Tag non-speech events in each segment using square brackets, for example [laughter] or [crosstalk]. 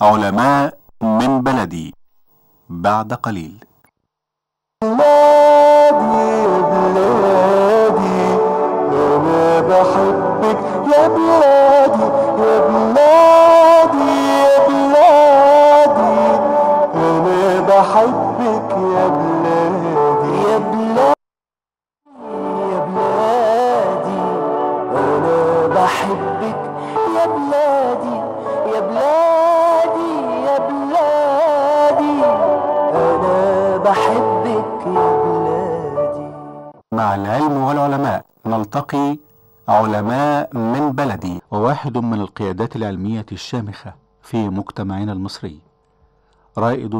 علماء من بلدي بعد قليل بلادي بلادي أنا بحبك يا بلادي يا بلادي يلتقي علماء من بلدي وواحد من القيادات العلمية الشامخة في مجتمعنا المصري رائد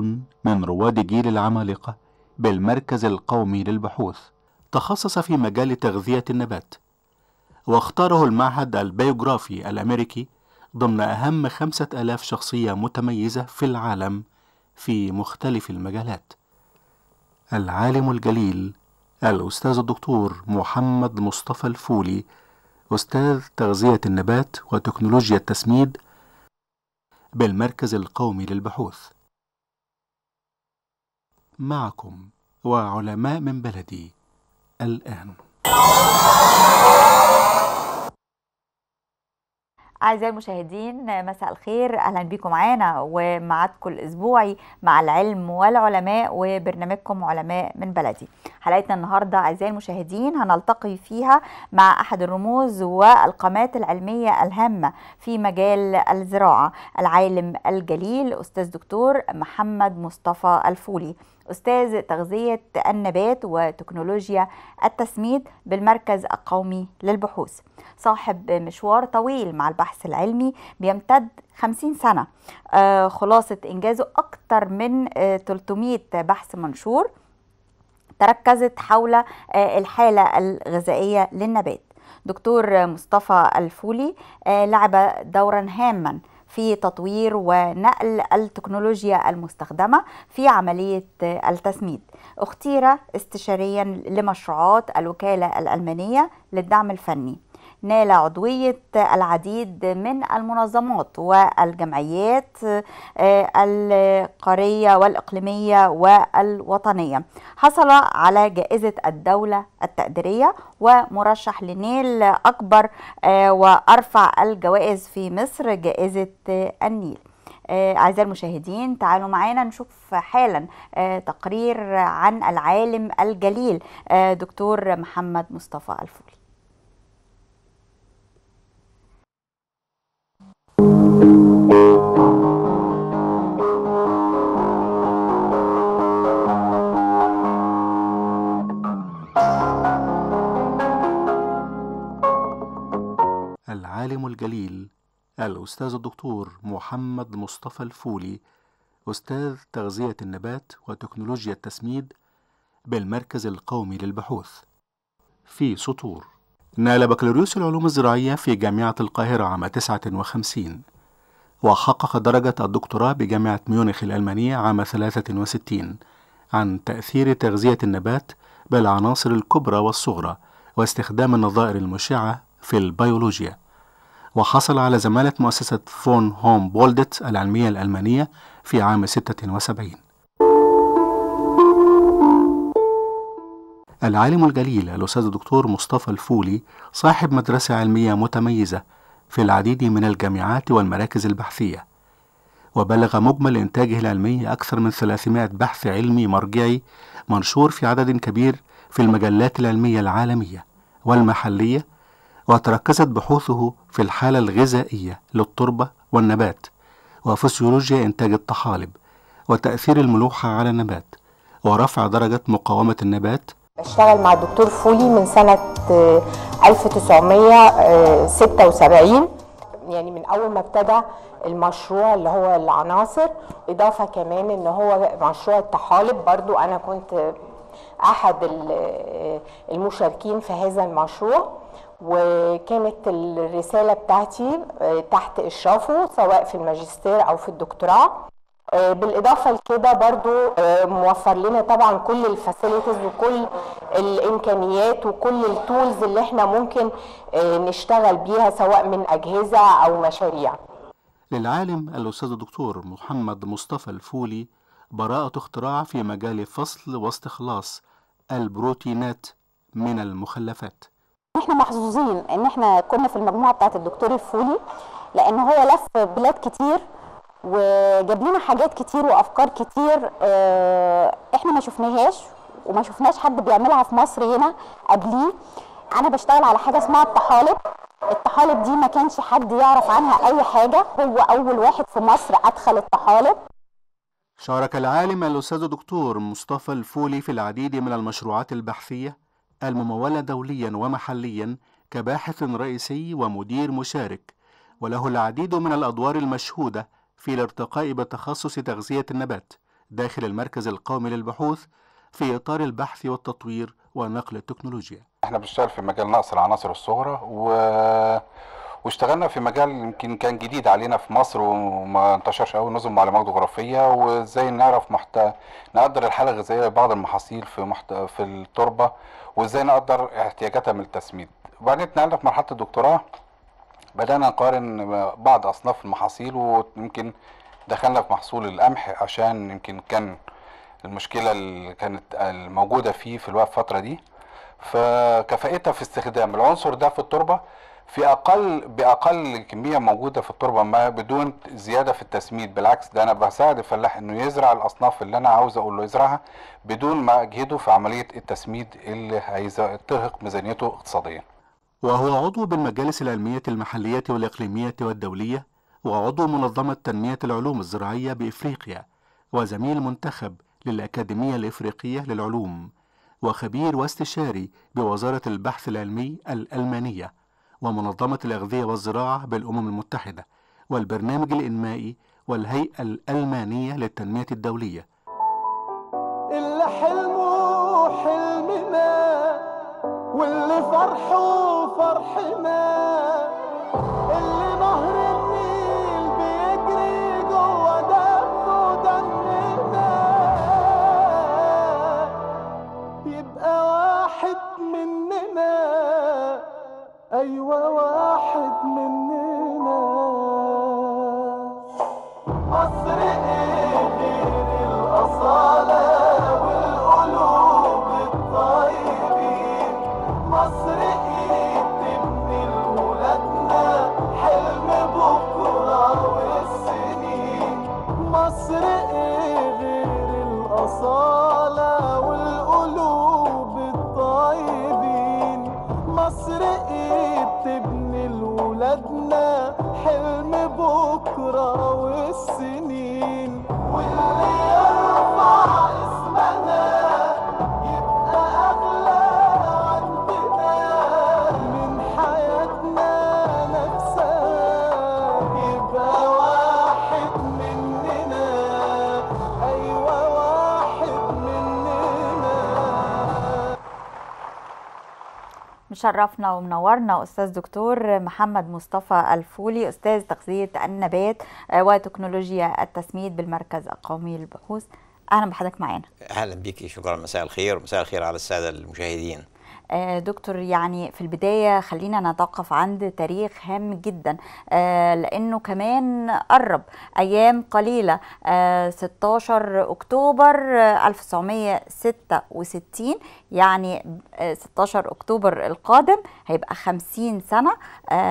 من رواد جيل العمالقة بالمركز القومي للبحوث تخصص في مجال تغذية النبات واختاره المعهد البيوغرافي الأمريكي ضمن أهم خمسة ألاف شخصية متميزة في العالم في مختلف المجالات العالم الجليل الأستاذ الدكتور محمد مصطفى الفولي أستاذ تغذية النبات وتكنولوجيا التسميد بالمركز القومي للبحوث معكم وعلماء من بلدي الآن أعزائي المشاهدين مساء الخير أهلا بكم معانا ومعادكم الأسبوعي مع العلم والعلماء وبرنامجكم علماء من بلدي حلقتنا النهاردة أعزائي المشاهدين هنلتقي فيها مع أحد الرموز والقامات العلمية الهامة في مجال الزراعة العالم الجليل أستاذ دكتور محمد مصطفى الفولي أستاذ تغذية النبات وتكنولوجيا التسميد بالمركز القومي للبحوث صاحب مشوار طويل مع البحث العلمي بيمتد 50 سنة آه، خلاصة إنجازه أكثر من 300 آه، بحث منشور تركزت حول آه، الحالة الغذائية للنبات دكتور مصطفى الفولي لعب دورا هاما في تطوير ونقل التكنولوجيا المستخدمة في عملية التسميد اختير استشاريا لمشروعات الوكالة الألمانية للدعم الفني نال عضوية العديد من المنظمات والجمعيات آه، القارية والإقليمية والوطنية حصل على جائزة الدولة التقديرية ومرشح لنيل أكبر آه، وأرفع الجوائز في مصر جائزة النيل آه، أعزائي المشاهدين تعالوا معنا نشوف حالا تقرير عن العالم الجليل دكتور محمد مصطفى الفول العالم الجليل الأستاذ الدكتور محمد مصطفى الفولي أستاذ تغذية النبات وتكنولوجيا التسميد بالمركز القومي للبحوث في سطور نال بكالوريوس العلوم الزراعية في جامعة القاهرة عام 59 وحقق درجة الدكتوراه بجامعة ميونخ الألمانية عام 63 عن تأثير تغذية النبات بالعناصر الكبرى والصغرى واستخدام النظائر المشعة في البيولوجيا وحصل على زمالة مؤسسة فون هوم بولدت العلمية الألمانية في عام 76 العالم الجليل الأستاذ الدكتور مصطفى الفولي صاحب مدرسة علمية متميزة في العديد من الجامعات والمراكز البحثية وبلغ مجمل إنتاجه العلمي أكثر من 300 بحث علمي مرجعي منشور في عدد كبير في المجلات العلمية العالمية والمحلية وتركزت بحوثه في الحالة الغذائية للتربة والنبات وفسيولوجيا إنتاج الطحالب وتأثير الملوحة على النبات ورفع درجة مقاومة النبات بشتغل مع الدكتور فولي من سنة 1976 آه، آه، يعني من أول ما ابتدى المشروع اللي هو العناصر إضافة كمان إن هو مشروع الطحالب برضو أنا كنت أحد آه، المشاركين في هذا المشروع وكانت الرسالة بتاعتي آه، تحت إشرافه سواء في الماجستير أو في الدكتوراه آه، بالإضافة لكده برضو آه، موفر لنا طبعا كل الفاسيلتيز وكل الإمكانيات وكل التولز اللي احنا ممكن نشتغل بيها سواء من أجهزة أو مشاريع للعالم الأستاذ الدكتور محمد مصطفى الفولي براءة اختراع في مجال فصل واستخلاص البروتينات من المخلفات احنا محظوظين ان احنا كنا في المجموعه بتاعه الدكتور الفولي لان هو لف بلاد كتير وجاب لنا حاجات كتير وافكار كتير آه، احنا ما شفناهاش وما شفناش حد بيعملها في مصر هنا قبليه انا بشتغل على حاجه اسمها الطحالب الطحالب دي ما كانش حد يعرف عنها اي حاجه هو اول واحد في مصر ادخل الطحالب شارك العالم الاستاذ الدكتور مصطفى الفولي في العديد من المشروعات البحثيه الممولة دوليا ومحليا كباحث رئيسي ومدير مشارك وله العديد من الأدوار المشهودة في الارتقاء بتخصص تغذية النبات داخل المركز القومي للبحوث في إطار البحث والتطوير ونقل التكنولوجيا احنا بنشتغل في مجال نقص العناصر الصغرى و... واشتغلنا في مجال يمكن كان جديد علينا في مصر وما انتشرش قوي نظم معلومات جغرافيه وازاي نعرف محت... نقدر الحاله الغذائيه لبعض المحاصيل في محت... في التربه وازاي نقدر احتياجاتها من التسميد وبعدين اتنقلنا في مرحله الدكتوراه بدانا نقارن بعض اصناف المحاصيل ويمكن دخلنا في محصول القمح عشان يمكن كان المشكله اللي كانت الموجوده فيه في الفتره دي فكفائتها في استخدام العنصر ده في التربه في اقل باقل كميه موجوده في التربه ما بدون زياده في التسميد بالعكس ده انا بساعد الفلاح انه يزرع الاصناف اللي انا عاوز اقول له يزرعها بدون ما اجهده في عمليه التسميد اللي ترهق ميزانيته اقتصاديا. وهو عضو بالمجالس العلميه المحليه والاقليميه والدوليه وعضو منظمه تنميه العلوم الزراعيه بافريقيا وزميل منتخب للاكاديميه الافريقيه للعلوم وخبير واستشاري بوزاره البحث العلمي الالمانيه ومنظمة الأغذية والزراعة بالأمم المتحدة والبرنامج الإنمائي والهيئة الألمانية للتنمية الدولية اللي حلمه حلمنا واللي فرحه فرحنا اللي نهرنا مشرفنا ومنورنا استاذ دكتور محمد مصطفى الفولي استاذ تغذيه النبات آه، وتكنولوجيا التسميد بالمركز القومي للبحوث اهلا بحضرتك معانا اهلا بيكي شكرا مساء الخير ومساء الخير على الساده المشاهدين آه، دكتور يعني في البداية خلينا نتوقف عند تاريخ هام جدا آه، لأنه كمان قرب أيام قليلة 16 آه، أكتوبر 1966 يعني 16 أكتوبر القادم هيبقى 50 سنة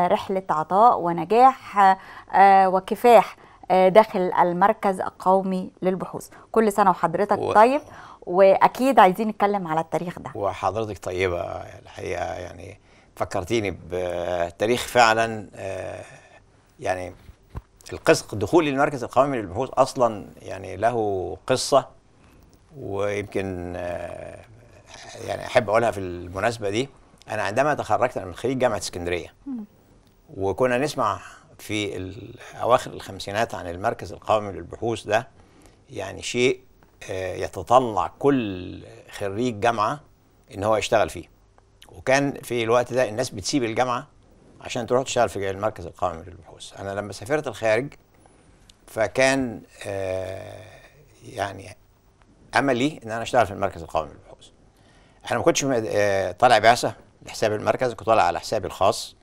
رحلة عطاء ونجاح وكفاح داخل المركز القومي للبحوث كل سنة وحضرتك طيب واكيد عايزين نتكلم على التاريخ ده وحضرتك طيبه الحقيقه يعني فكرتيني بتاريخ فعلا آه، يعني القصة دخولي المركز القومي للبحوث اصلا يعني له قصه ويمكن آه، يعني احب اقولها في المناسبه دي انا عندما تخرجت من خريج جامعه اسكندريه وكنا نسمع في اواخر الخمسينات عن المركز القومي للبحوث ده يعني شيء آه، يتطلع كل خريج جامعه ان هو يشتغل فيه وكان في الوقت ده الناس بتسيب الجامعه عشان تروح تشتغل في المركز القومي للبحوث انا لما سافرت الخارج فكان آه، يعني املي ان انا اشتغل في المركز القومي للبحوث انا ما كنتش آه، طالع بعثه لحساب المركز كنت طالع على حسابي الخاص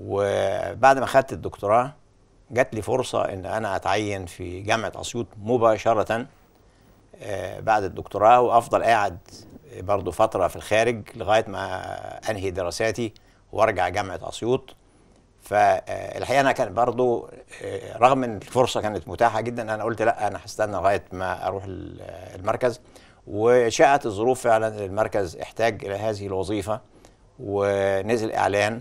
وبعد ما خدت الدكتوراه جات لي فرصه ان انا اتعين في جامعه اسيوط مباشره آه، بعد الدكتوراه وافضل قاعد برضه فتره في الخارج لغايه ما انهي دراساتي وارجع جامعه اسيوط فالحقيقه انا كان برضه آه، رغم ان الفرصه كانت متاحه جدا انا قلت لا انا هستنى لغايه ما اروح المركز وشاءت الظروف فعلا المركز احتاج الى هذه الوظيفه ونزل اعلان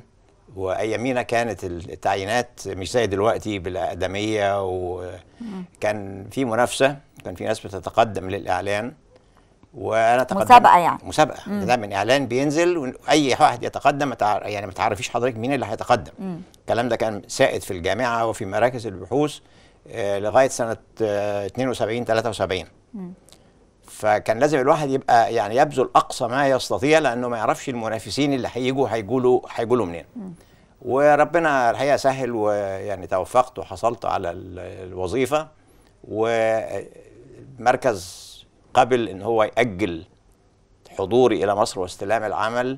وايامينا كانت التعيينات مش زي دلوقتي بالاقدميه وكان في منافسه كان في ناس بتتقدم للاعلان وانا تقدم مسابقه يعني مسابقه ده من اعلان بينزل واي واحد يتقدم يعني ما تعرفيش حضرتك مين اللي هيتقدم الكلام ده كان سائد في الجامعه وفي مراكز البحوث آه، لغايه سنه 72 آه، 73 فكان لازم الواحد يبقى يعني يبذل اقصى ما يستطيع لانه ما يعرفش المنافسين اللي هيجوا هيقولوا هيقولوا منين وربنا الحقيقه سهل ويعني توفقت وحصلت على الوظيفه ومركز قبل ان هو ياجل حضوري الى مصر واستلام العمل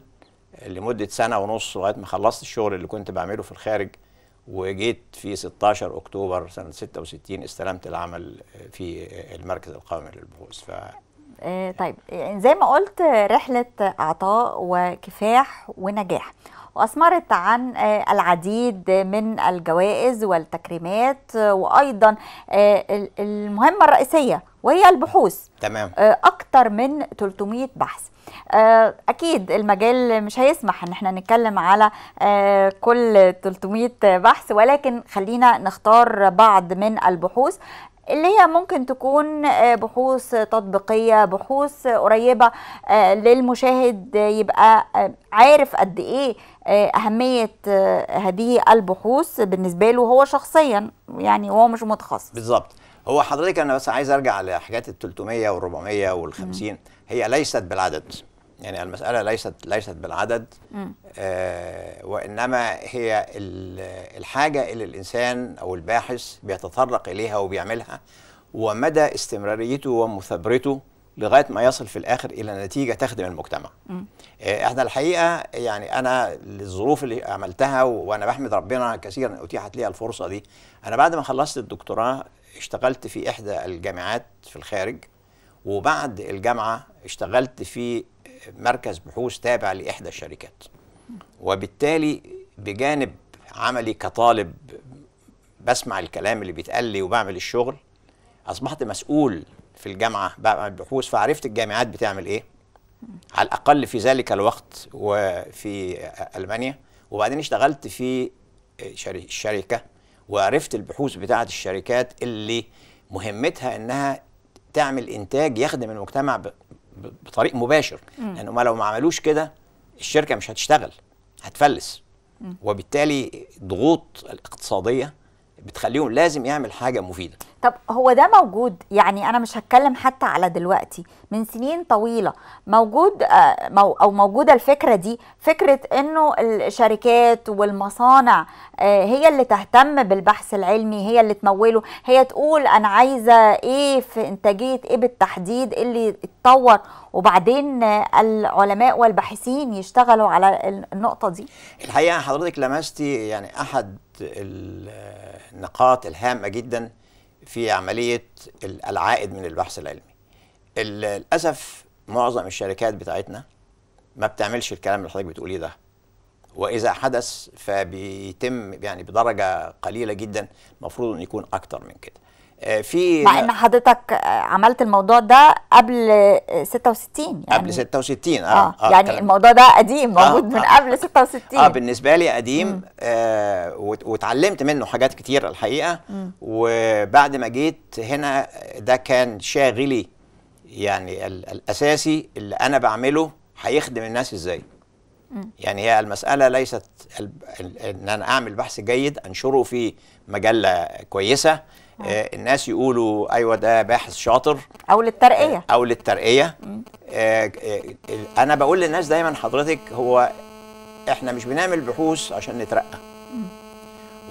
لمده سنه ونص لغايه ما خلصت الشغل اللي كنت بعمله في الخارج وجيت في 16 اكتوبر سنه 66 استلمت العمل في المركز القومي للبحوث ف آه، طيب يعني زي ما قلت رحلة عطاء وكفاح ونجاح وأثمرت عن آه، العديد من الجوائز والتكريمات آه، وأيضا المهمة الرئيسية وهي البحوث تمام أكتر من 300 بحث أكيد المجال مش هيسمح إن احنا نتكلم على كل 300 بحث ولكن خلينا نختار بعض من البحوث اللي هي ممكن تكون آه، بحوث تطبيقية بحوث قريبة آه، للمشاهد يبقى آه، عارف قد ايه أهمية هذه البحوث بالنسبة له هو شخصيا يعني هو مش متخصص بالظبط هو حضرتك أنا بس عايز أرجع لحاجات ال 300 وال 400 وال 50 هي ليست بالعدد يعني المساله ليست ليست بالعدد آه وانما هي الحاجه اللي الانسان او الباحث بيتطرق اليها وبيعملها ومدى استمراريته ومثابرته لغايه ما يصل في الاخر الى نتيجه تخدم المجتمع. آه احنا الحقيقه يعني انا للظروف اللي عملتها وانا بحمد ربنا كثيرا اتيحت لي الفرصه دي انا بعد ما خلصت الدكتوراه اشتغلت في احدى الجامعات في الخارج وبعد الجامعه اشتغلت في مركز بحوث تابع لإحدى الشركات وبالتالي بجانب عملي كطالب بسمع الكلام اللي بيتقال لي وبعمل الشغل أصبحت مسؤول في الجامعة بعمل بحوث فعرفت الجامعات بتعمل إيه على الأقل في ذلك الوقت وفي ألمانيا وبعدين اشتغلت في شركة وعرفت البحوث بتاعة الشركات اللي مهمتها إنها تعمل إنتاج يخدم المجتمع بطريق مباشر لانه يعني ما لو ما عملوش كده الشركه مش هتشتغل هتفلس وبالتالي الضغوط الاقتصاديه بتخليهم لازم يعمل حاجه مفيده طب هو ده موجود يعني انا مش هتكلم حتى على دلوقتي من سنين طويله موجود آه، او موجوده الفكره دي فكره انه الشركات والمصانع آه، هي اللي تهتم بالبحث العلمي هي اللي تموله هي تقول انا عايزه ايه في انتاجيه ايه بالتحديد اللي اتطور وبعدين آه، العلماء والباحثين يشتغلوا على النقطه دي الحقيقه حضرتك لمستي يعني احد النقاط الهامة جدا في عملية العائد من البحث العلمي للأسف معظم الشركات بتاعتنا ما بتعملش الكلام اللي حضرتك بتقوليه ده وإذا حدث فبيتم يعني بدرجة قليلة جدا المفروض أن يكون أكتر من كده آه، في مع ان حضرتك آه، عملت الموضوع ده قبل 66 آه، يعني قبل 66 اه, آه, آه يعني الموضوع ده قديم موجود آه من آه قبل 66 اه بالنسبه لي قديم آه واتعلمت منه حاجات كتير الحقيقه م. وبعد ما جيت هنا ده كان شاغلي يعني الاساسي اللي انا بعمله هيخدم الناس ازاي يعني هي المساله ليست ان انا اعمل بحث جيد انشره في مجله كويسه آه، الناس يقولوا ايوه ده باحث شاطر او للترقيه آه، او للترقيه آه، انا بقول للناس دايما حضرتك هو احنا مش بنعمل بحوث عشان نترقى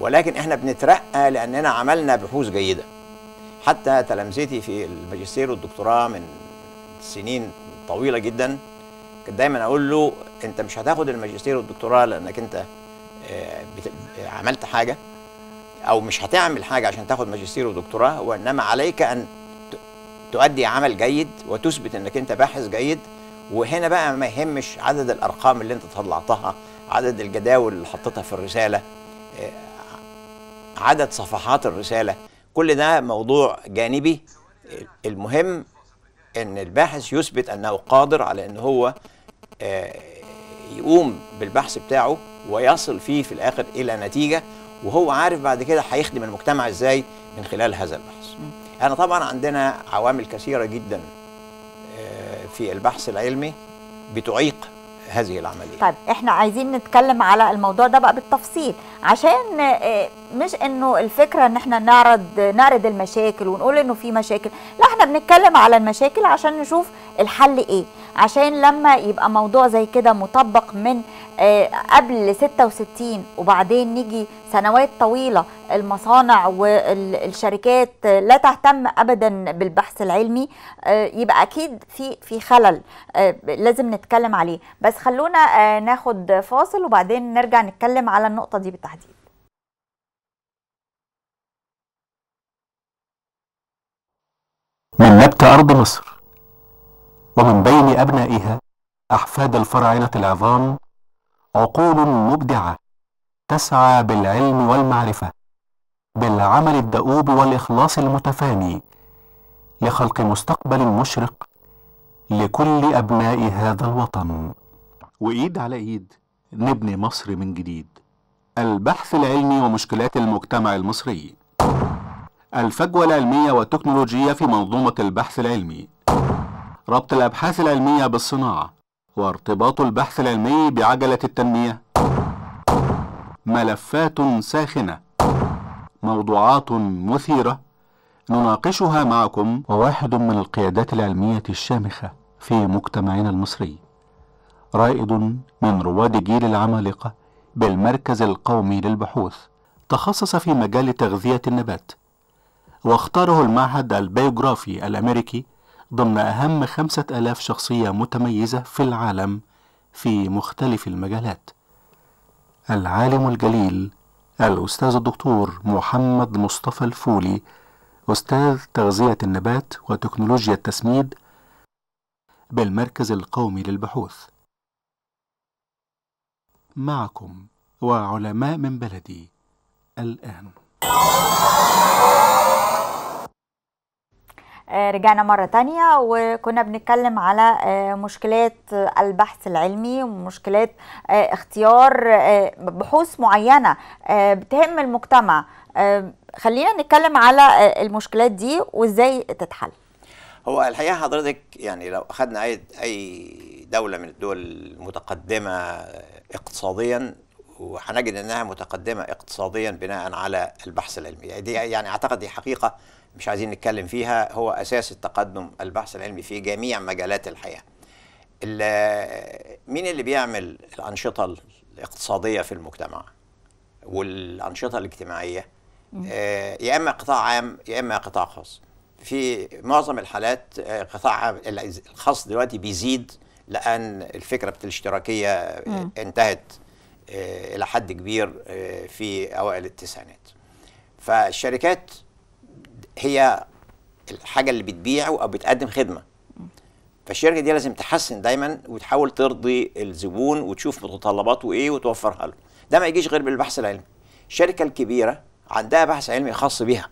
ولكن احنا بنترقى لاننا عملنا بحوث جيده حتى تلامذتي في الماجستير والدكتوراه من سنين طويله جدا كنت دايما اقول له انت مش هتاخد الماجستير والدكتوراه لانك انت عملت حاجه او مش هتعمل حاجه عشان تاخد ماجستير ودكتوراه وانما عليك ان تؤدي عمل جيد وتثبت انك انت باحث جيد وهنا بقى ما يهمش عدد الارقام اللي انت طلعتها عدد الجداول اللي حطيتها في الرساله آه، عدد صفحات الرساله كل ده موضوع جانبي المهم ان الباحث يثبت انه قادر على ان هو آه، يقوم بالبحث بتاعه ويصل فيه في الاخر الى نتيجه وهو عارف بعد كده هيخدم المجتمع ازاي من خلال هذا البحث احنا طبعا عندنا عوامل كثيره جدا آه، في البحث العلمي بتعيق هذه العمليه طيب احنا عايزين نتكلم على الموضوع ده بقى بالتفصيل عشان آه، مش انه الفكره ان احنا نعرض نعرض المشاكل ونقول انه في مشاكل لا احنا بنتكلم على المشاكل عشان نشوف الحل ايه عشان لما يبقى موضوع زي كده مطبق من آه، قبل 66 وبعدين نيجي سنوات طويله المصانع والشركات لا تهتم ابدا بالبحث العلمي آه، يبقى اكيد في في خلل آه، لازم نتكلم عليه بس خلونا ناخد فاصل وبعدين نرجع نتكلم على النقطه دي بالتحديد من نبت ارض مصر ومن بين أبنائها أحفاد الفراعنة العظام عقول مبدعة تسعى بالعلم والمعرفة بالعمل الدؤوب والإخلاص المتفاني لخلق مستقبل مشرق لكل أبناء هذا الوطن وإيد على إيد نبني مصر من جديد البحث العلمي ومشكلات المجتمع المصري الفجوة العلمية والتكنولوجية في منظومة البحث العلمي ربط الأبحاث العلمية بالصناعة وارتباط البحث العلمي بعجلة التنمية ملفات ساخنة موضوعات مثيرة نناقشها معكم وواحد من القيادات العلمية الشامخة في مجتمعنا المصري رائد من رواد جيل العمالقة بالمركز القومي للبحوث تخصص في مجال تغذية النبات واختاره المعهد البيوغرافي الأمريكي ضمن أهم خمسة ألاف شخصية متميزة في العالم في مختلف المجالات العالم الجليل الأستاذ الدكتور محمد مصطفى الفولي أستاذ تغذية النبات وتكنولوجيا التسميد بالمركز القومي للبحوث معكم وعلماء من بلدي الآن آه، رجعنا مرة تانية وكنا بنتكلم على آه، مشكلات آه، البحث العلمي ومشكلات اختيار بحوث معينة بتهم المجتمع خلينا نتكلم على المشكلات دي وازاي تتحل هو الحقيقة حضرتك يعني لو أخذنا أي أي دولة من الدول المتقدمة اقتصاديا وهنجد انها متقدمه اقتصاديا بناء على البحث العلمي دي يعني اعتقد دي حقيقه مش عايزين نتكلم فيها هو اساس التقدم البحث العلمي في جميع مجالات الحياه مين اللي بيعمل الانشطه الاقتصاديه في المجتمع والانشطه الاجتماعيه آه، يا اما قطاع عام يا اما قطاع خاص في معظم الحالات آه، قطاع الخاص دلوقتي بيزيد لان الفكره الاشتراكيه انتهت آه، الى حد كبير آه، في اوائل التسعينات فالشركات هي الحاجه اللي بتبيع او بتقدم خدمه فالشركه دي لازم تحسن دايما وتحاول ترضي الزبون وتشوف متطلباته ايه وتوفرها له ده ما يجيش غير بالبحث العلمي الشركه الكبيره عندها بحث علمي خاص بها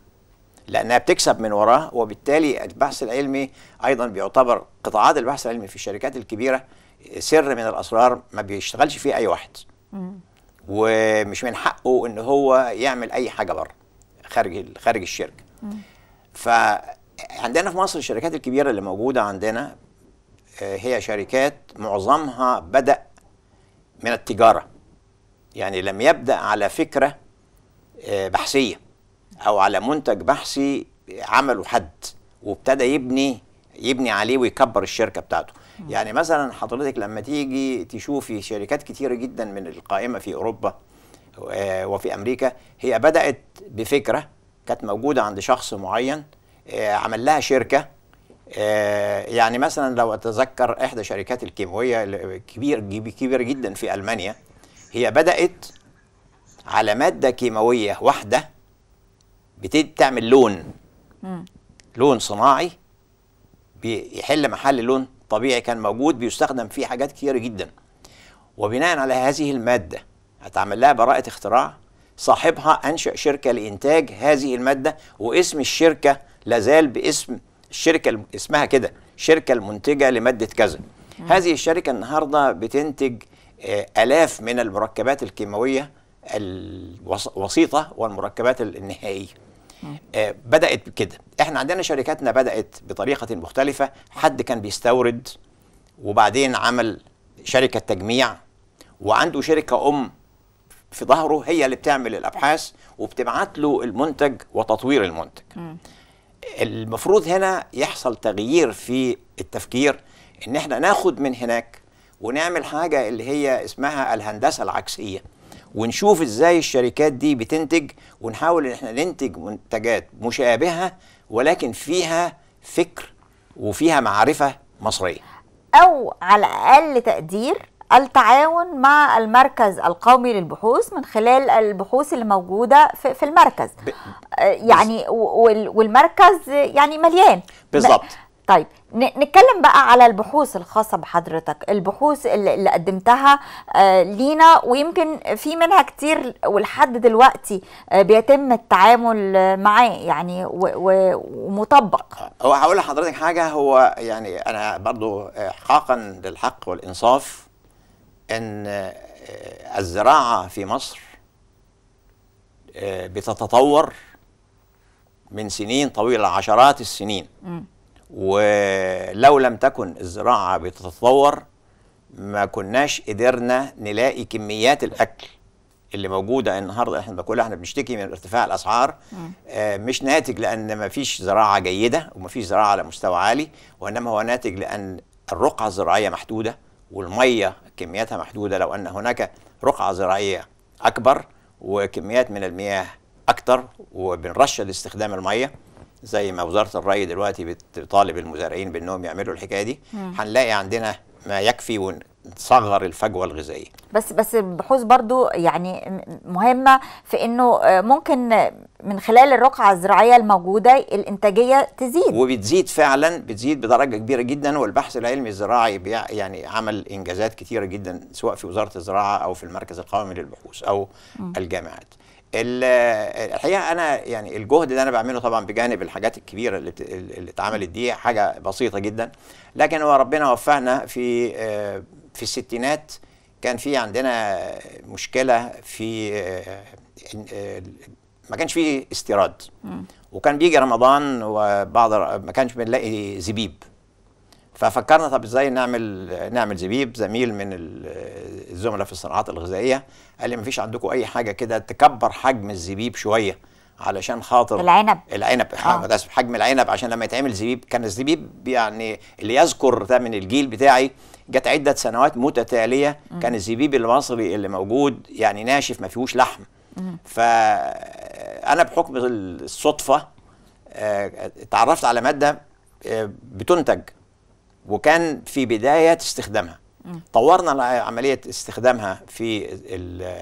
لانها بتكسب من وراه وبالتالي البحث العلمي ايضا بيعتبر قطاعات البحث العلمي في الشركات الكبيره سر من الاسرار ما بيشتغلش فيه اي واحد ومش من حقه ان هو يعمل اي حاجه بره خارج خارج الشركه فعندنا في مصر الشركات الكبيره اللي موجوده عندنا آه، هي شركات معظمها بدا من التجاره يعني لم يبدا على فكره آه، بحثيه او على منتج بحثي عمله حد وابتدى يبني يبني عليه ويكبر الشركه بتاعته يعني مثلا حضرتك لما تيجي تشوفي شركات كتيره جدا من القائمه في اوروبا آه، وفي امريكا هي بدات بفكره كانت موجوده عند شخص معين آه، عمل لها شركه آه، يعني مثلا لو اتذكر احدى شركات الكيماويه كبير كبيره جدا في المانيا هي بدات على ماده كيماويه واحده بتعمل لون لون صناعي بيحل محل لون الطبيعي كان موجود بيستخدم فيه حاجات كتير جدا وبناء على هذه المادة هتعمل لها براءة اختراع صاحبها أنشأ شركة لإنتاج هذه المادة واسم الشركة لازال باسم الشركة اسمها كده الشركة المنتجة لمادة كذا هذه الشركة النهاردة بتنتج آه، آلاف من المركبات الكيماوية الوسيطة والمركبات النهائية آه، بدات كده احنا عندنا شركاتنا بدات بطريقه مختلفه حد كان بيستورد وبعدين عمل شركه تجميع وعنده شركه ام في ظهره هي اللي بتعمل الابحاث وبتبعت له المنتج وتطوير المنتج م. المفروض هنا يحصل تغيير في التفكير ان احنا ناخد من هناك ونعمل حاجه اللي هي اسمها الهندسه العكسيه ونشوف ازاي الشركات دي بتنتج ونحاول ان احنا ننتج منتجات مشابهه ولكن فيها فكر وفيها معرفه مصريه او على اقل تقدير التعاون مع المركز القومي للبحوث من خلال البحوث اللي موجوده في, المركز ب... يعني والمركز يعني مليان بالظبط طيب نتكلم بقى على البحوث الخاصة بحضرتك البحوث اللي قدمتها آه، لينا ويمكن في منها كتير ولحد دلوقتي آه، بيتم التعامل معاه يعني ومطبق هو هقول لحضرتك حاجة هو يعني أنا برضو آه، إحقاقا للحق والإنصاف أن الزراعة في مصر بتتطور من سنين طويلة عشرات السنين م. ولو لم تكن الزراعة بتتطور ما كناش قدرنا نلاقي كميات الأكل اللي موجودة يعني النهاردة احنا بناكلها احنا بنشتكي من ارتفاع الأسعار آه مش ناتج لأن ما فيش زراعة جيدة وما فيش زراعة على مستوى عالي وإنما هو ناتج لأن الرقعة الزراعية محدودة والمية كمياتها محدودة لو أن هناك رقعة زراعية أكبر وكميات من المياه أكتر وبنرشد استخدام المية زي ما وزاره الري دلوقتي بتطالب المزارعين بانهم يعملوا الحكايه دي هنلاقي عندنا ما يكفي ونصغر الفجوه الغذائيه بس بس البحوث برضو يعني مهمه في انه ممكن من خلال الرقعه الزراعيه الموجوده الانتاجيه تزيد وبتزيد فعلا بتزيد بدرجه كبيره جدا والبحث العلمي الزراعي يعني عمل انجازات كثيره جدا سواء في وزاره الزراعه او في المركز القومي للبحوث او م. الجامعات الحقيقه انا يعني الجهد اللي انا بعمله طبعا بجانب الحاجات الكبيره اللي اللي اتعملت دي حاجه بسيطه جدا لكن هو ربنا وفقنا في آه، في الستينات كان في عندنا مشكله في آه، آه، ما كانش في استيراد وكان بيجي رمضان وبعض ما كانش بنلاقي زبيب ففكرنا طب ازاي نعمل نعمل زبيب زميل من الزملاء في الصناعات الغذائيه قال لي مفيش عندكم اي حاجه كده تكبر حجم الزبيب شويه علشان خاطر العنب العنب آه. آه، حجم العنب عشان لما يتعمل زبيب كان الزبيب يعني اللي يذكر ده من الجيل بتاعي جت عده سنوات متتاليه م. كان الزبيب المصري اللي موجود يعني ناشف ما فيهوش لحم ف فانا بحكم الصدفه آه، اتعرفت على ماده آه، بتنتج وكان في بدايه استخدامها طورنا عمليه استخدامها في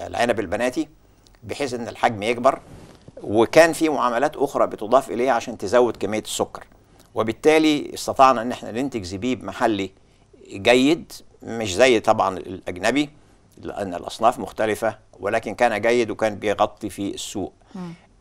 العنب البناتي بحيث ان الحجم يكبر وكان في معاملات اخرى بتضاف اليه عشان تزود كميه السكر وبالتالي استطعنا ان احنا ننتج زبيب محلي جيد مش زي طبعا الاجنبي لان الاصناف مختلفه ولكن كان جيد وكان بيغطي في السوق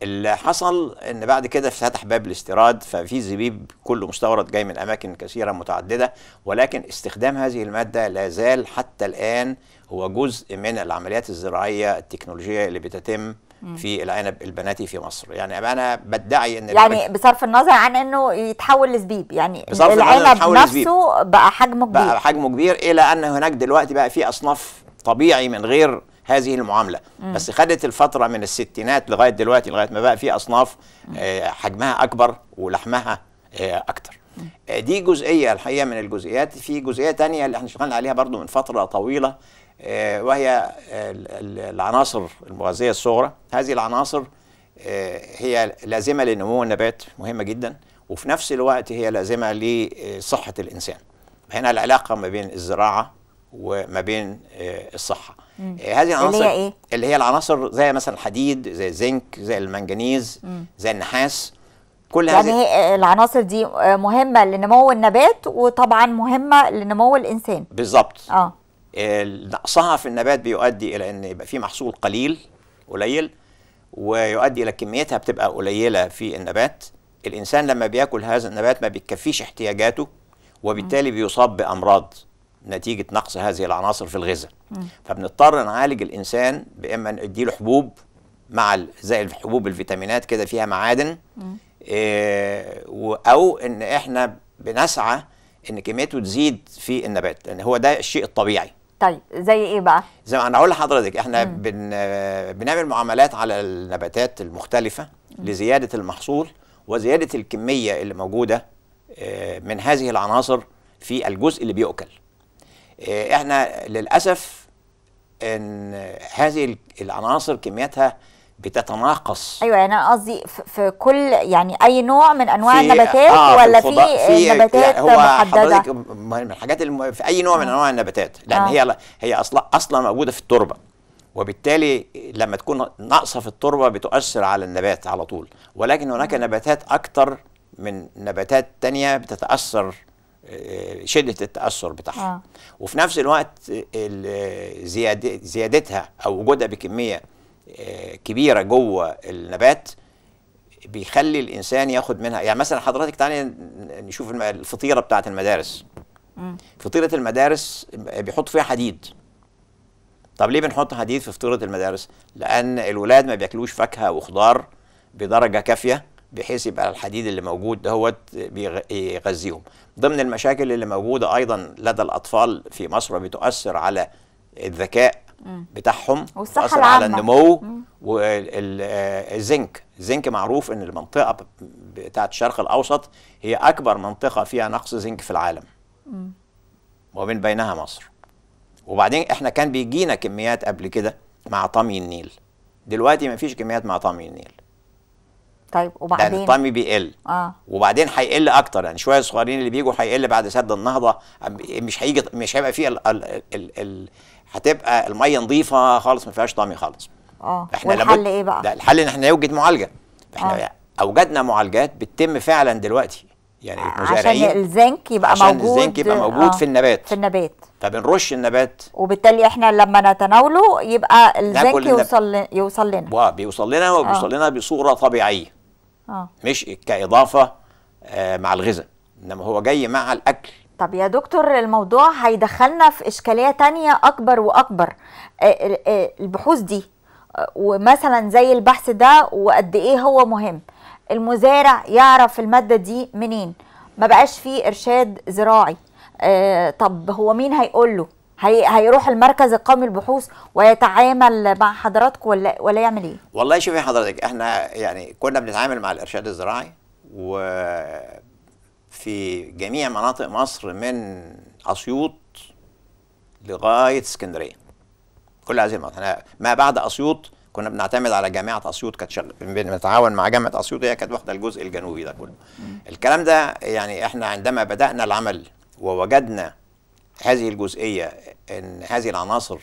اللي حصل ان بعد كده فتح باب الاستيراد ففي زبيب كله مستورد جاي من اماكن كثيره متعدده ولكن استخدام هذه الماده لا زال حتى الان هو جزء من العمليات الزراعيه التكنولوجيه اللي بتتم في العنب البناتي في مصر يعني انا بدعي ان يعني بصرف النظر عن انه يتحول لزبيب يعني العنب نفسه بقى حجمه كبير بقى حجمه كبير الى ان هناك دلوقتي بقى في اصناف طبيعي من غير هذه المعامله مم. بس خدت الفتره من الستينات لغايه دلوقتي لغايه ما بقى في اصناف آه، حجمها اكبر ولحمها آه، اكتر آه، دي جزئيه الحقيقه من الجزئيات في جزئيه تانية اللي احنا اشتغلنا عليها برضو من فتره طويله وهي العناصر المغذيه الصغرى هذه العناصر هي لازمه لنمو النبات مهمه جدا وفي نفس الوقت هي لازمه لصحه الانسان هنا العلاقه ما بين الزراعه وما بين الصحه إيه، هذه العناصر اللي هي ايه اللي هي العناصر زي مثلا الحديد زي الزنك زي المنجنيز مم. زي النحاس كل يعني هذه إيه، العناصر دي مهمه لنمو النبات وطبعا مهمه لنمو الانسان بالظبط اه نقصها في النبات بيؤدي الى ان يبقى في محصول قليل قليل ويؤدي الى كميتها بتبقى قليله في النبات الانسان لما بياكل هذا النبات ما بيكفيش احتياجاته وبالتالي بيصاب بامراض نتيجه نقص هذه العناصر في الغذاء فبنضطر نعالج الانسان باما نديله حبوب مع زي الحبوب الفيتامينات كده فيها معادن إيه او ان احنا بنسعى ان كميته تزيد في النبات لان هو ده الشيء الطبيعي طيب زي ايه بقى زي ما انا هقول لحضرتك احنا بن بنعمل معاملات على النباتات المختلفه مم. لزياده المحصول وزياده الكميه اللي موجوده آه، من هذه العناصر في الجزء اللي بيؤكل آه، احنا للاسف ان هذه العناصر كمياتها بتتناقص ايوه يعني انا قصدي في كل يعني اي نوع من انواع النباتات آه ولا في, في نباتات يعني هو محدده من الحاجات الم... في اي نوع من آه. انواع النباتات لان آه. هي هي اصلا اصلا موجوده في التربه وبالتالي لما تكون ناقصه في التربه بتؤثر على النبات على طول ولكن هناك آه. نباتات اكتر من نباتات تانية بتتاثر شده التاثر بتاعها آه. وفي نفس الوقت زيادة زيادتها او وجودها بكميه آه، كبيره جوه النبات بيخلي الانسان ياخد منها يعني مثلا حضرتك تعالي نشوف الفطيره بتاعه المدارس فطيره المدارس بيحط فيها حديد طب ليه بنحط حديد في فطيره المدارس لان الولاد ما بياكلوش فاكهه وخضار بدرجه كافيه بحيث يبقى الحديد اللي موجود دهوت بيغذيهم ضمن المشاكل اللي موجوده ايضا لدى الاطفال في مصر بتؤثر على الذكاء بتاعهم والصحه العامه على النمو والزنك آه، الزنك معروف ان المنطقه بتاعه الشرق الاوسط هي اكبر منطقه فيها نقص زنك في العالم ومن بينها مصر وبعدين احنا كان بيجينا كميات قبل كده مع طمي النيل دلوقتي ما فيش كميات مع طمي النيل طيب وبعدين يعني الطمي بيقل اه وبعدين هيقل اكتر يعني شويه الصغيرين اللي بيجوا هيقل بعد سد النهضه مش هيجي مش هيبقى فيه ال ال ال ال هتبقى الميه نظيفه خالص ما فيهاش طمي خالص اه احنا الحل ايه بقى؟ ده الحل ان احنا نوجد معالجه احنا آه. اوجدنا معالجات بتتم فعلا دلوقتي يعني المزارعين عشان الزنك يبقى عشان موجود عشان الزنك يبقى موجود آه. في النبات في النبات فبنرش النبات وبالتالي احنا لما نتناوله يبقى الزنك يوصل يوصل لنا بيوصل لنا وبيوصل آه. لنا بصوره طبيعيه آه. مش كاضافه آه مع الغذاء انما هو جاي مع الاكل طب يا دكتور الموضوع هيدخلنا في اشكاليه تانية اكبر واكبر آه، آه، البحوث دي آه، ومثلا زي البحث ده وقد ايه هو مهم المزارع يعرف الماده دي منين ما بقاش فيه ارشاد زراعي آه طب هو مين هيقول له هي هيروح المركز القومي للبحوث ويتعامل مع حضراتكم ولا ولا يعمل ايه؟ والله شوفي حضرتك احنا يعني كنا بنتعامل مع الارشاد الزراعي وفي جميع مناطق مصر من اسيوط لغايه اسكندريه. كل هذه المناطق احنا ما بعد اسيوط كنا بنعتمد على جامعه اسيوط كانت شغاله بنتعاون مع جامعه اسيوط هي كانت واخده الجزء الجنوبي ده كله. الكلام ده يعني احنا عندما بدانا العمل ووجدنا هذه الجزئية أن هذه العناصر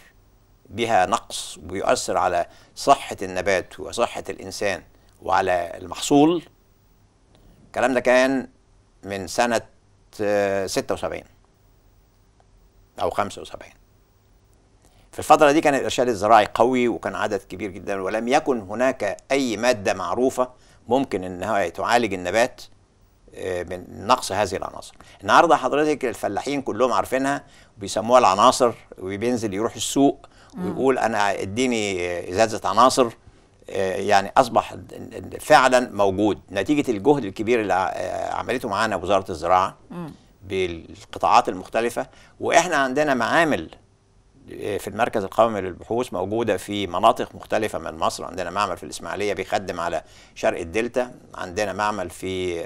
بها نقص ويؤثر على صحة النبات وصحة الإنسان وعلى المحصول الكلام ده كان من سنة 76 آه، أو 75 في الفترة دي كان الإرشاد الزراعي قوي وكان عدد كبير جدا ولم يكن هناك أي مادة معروفة ممكن أنها تعالج النبات من نقص هذه العناصر النهارده حضرتك الفلاحين كلهم عارفينها وبيسموها العناصر وبينزل يروح السوق ويقول انا اديني ازازه عناصر آه، يعني اصبح فعلا موجود نتيجه الجهد الكبير اللي آه، عملته معانا وزاره الزراعه بالقطاعات المختلفه واحنا عندنا معامل في المركز القومي للبحوث موجوده في مناطق مختلفه من مصر عندنا معمل في الاسماعيليه بيخدم على شرق الدلتا عندنا معمل في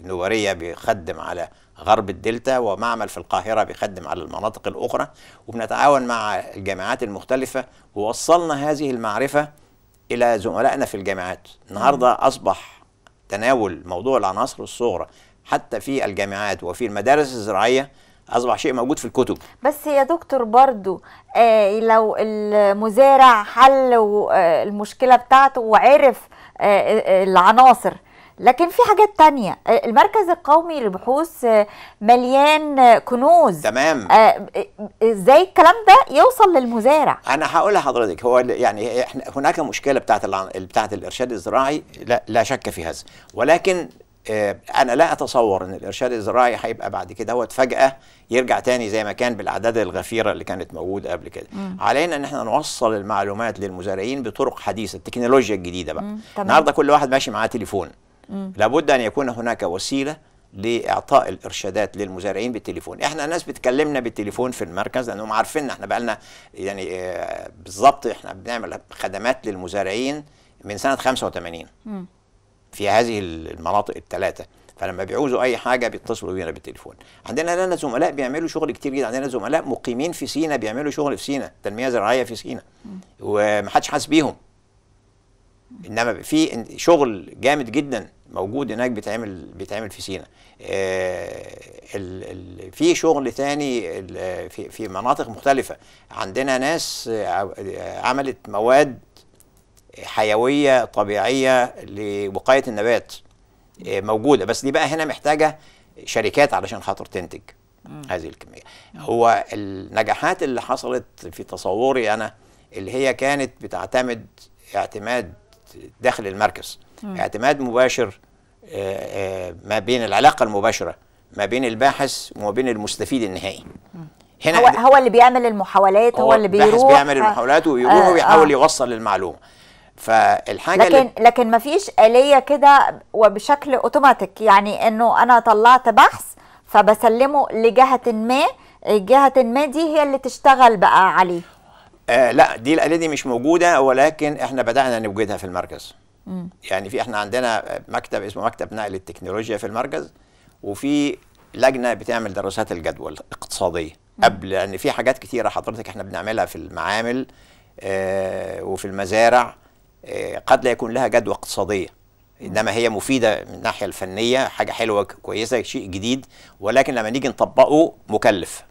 النوريه آه، بيخدم على غرب الدلتا ومعمل في القاهره بيخدم على المناطق الاخرى وبنتعاون مع الجامعات المختلفه ووصلنا هذه المعرفه الى زملائنا في الجامعات النهارده اصبح تناول موضوع العناصر الصغرى حتى في الجامعات وفي المدارس الزراعيه اصبح شيء موجود في الكتب بس يا دكتور برضو آه لو المزارع حل آه، المشكله بتاعته وعرف آه،, آه العناصر لكن في حاجات تانية آه، المركز القومي للبحوث مليان كنوز تمام ازاي الكلام ده يوصل للمزارع انا هقول لحضرتك هو يعني احنا هناك مشكله بتاعت بتاعت الارشاد الزراعي لا, لا شك في هذا ولكن آه، انا لا اتصور ان الارشاد الزراعي هيبقى بعد كده هو فجاه يرجع تاني زي ما كان بالاعداد الغفيره اللي كانت موجوده قبل كده مم. علينا ان احنا نوصل المعلومات للمزارعين بطرق حديثه التكنولوجيا الجديده بقى النهارده كل واحد ماشي معاه تليفون مم. لابد ان يكون هناك وسيله لاعطاء الارشادات للمزارعين بالتليفون احنا الناس بتكلمنا بالتليفون في المركز لانهم عارفين احنا بقى لنا يعني آه، بالظبط احنا بنعمل خدمات للمزارعين من سنه 85 مم. في هذه المناطق الثلاثه فلما بيعوزوا اي حاجه بيتصلوا بينا بالتليفون عندنا لنا زملاء بيعملوا شغل كتير جدا عندنا زملاء مقيمين في سينا بيعملوا شغل في سينا تنميه زراعيه في سينا ومحدش حاسس بيهم انما في شغل جامد جدا موجود هناك بيتعمل بيتعمل في سينا آه، في شغل تاني في مناطق مختلفه عندنا ناس آه، عملت مواد حيويه طبيعيه لوقايه النبات آه، موجوده بس دي بقى هنا محتاجه شركات علشان خاطر تنتج هذه الكميه هو النجاحات اللي حصلت في تصوري انا اللي هي كانت بتعتمد اعتماد داخل المركز اعتماد مباشر آه، آه، ما بين العلاقه المباشره ما بين الباحث وما بين المستفيد النهائي هنا هو, هو اللي بيعمل المحاولات هو, هو اللي بيروح بيعمل المحاولات ويروح آه ويحاول آه. يوصل المعلومه فالحاجه لكن اللي... لكن ما فيش اليه كده وبشكل اوتوماتيك يعني انه انا طلعت بحث فبسلمه لجهه ما الجهه ما دي هي اللي تشتغل بقى عليه آه لا دي الاليه دي مش موجوده ولكن احنا بدانا نوجدها في المركز م. يعني في احنا عندنا مكتب اسمه مكتب نقل التكنولوجيا في المركز وفي لجنه بتعمل دراسات الجدوى الاقتصاديه قبل لان يعني في حاجات كتيره حضرتك احنا بنعملها في المعامل آه وفي المزارع آه، قد لا يكون لها جدوى اقتصادية إنما هي مفيدة من الناحية الفنية حاجة حلوة كويسة شيء جديد ولكن لما نيجي نطبقه مكلف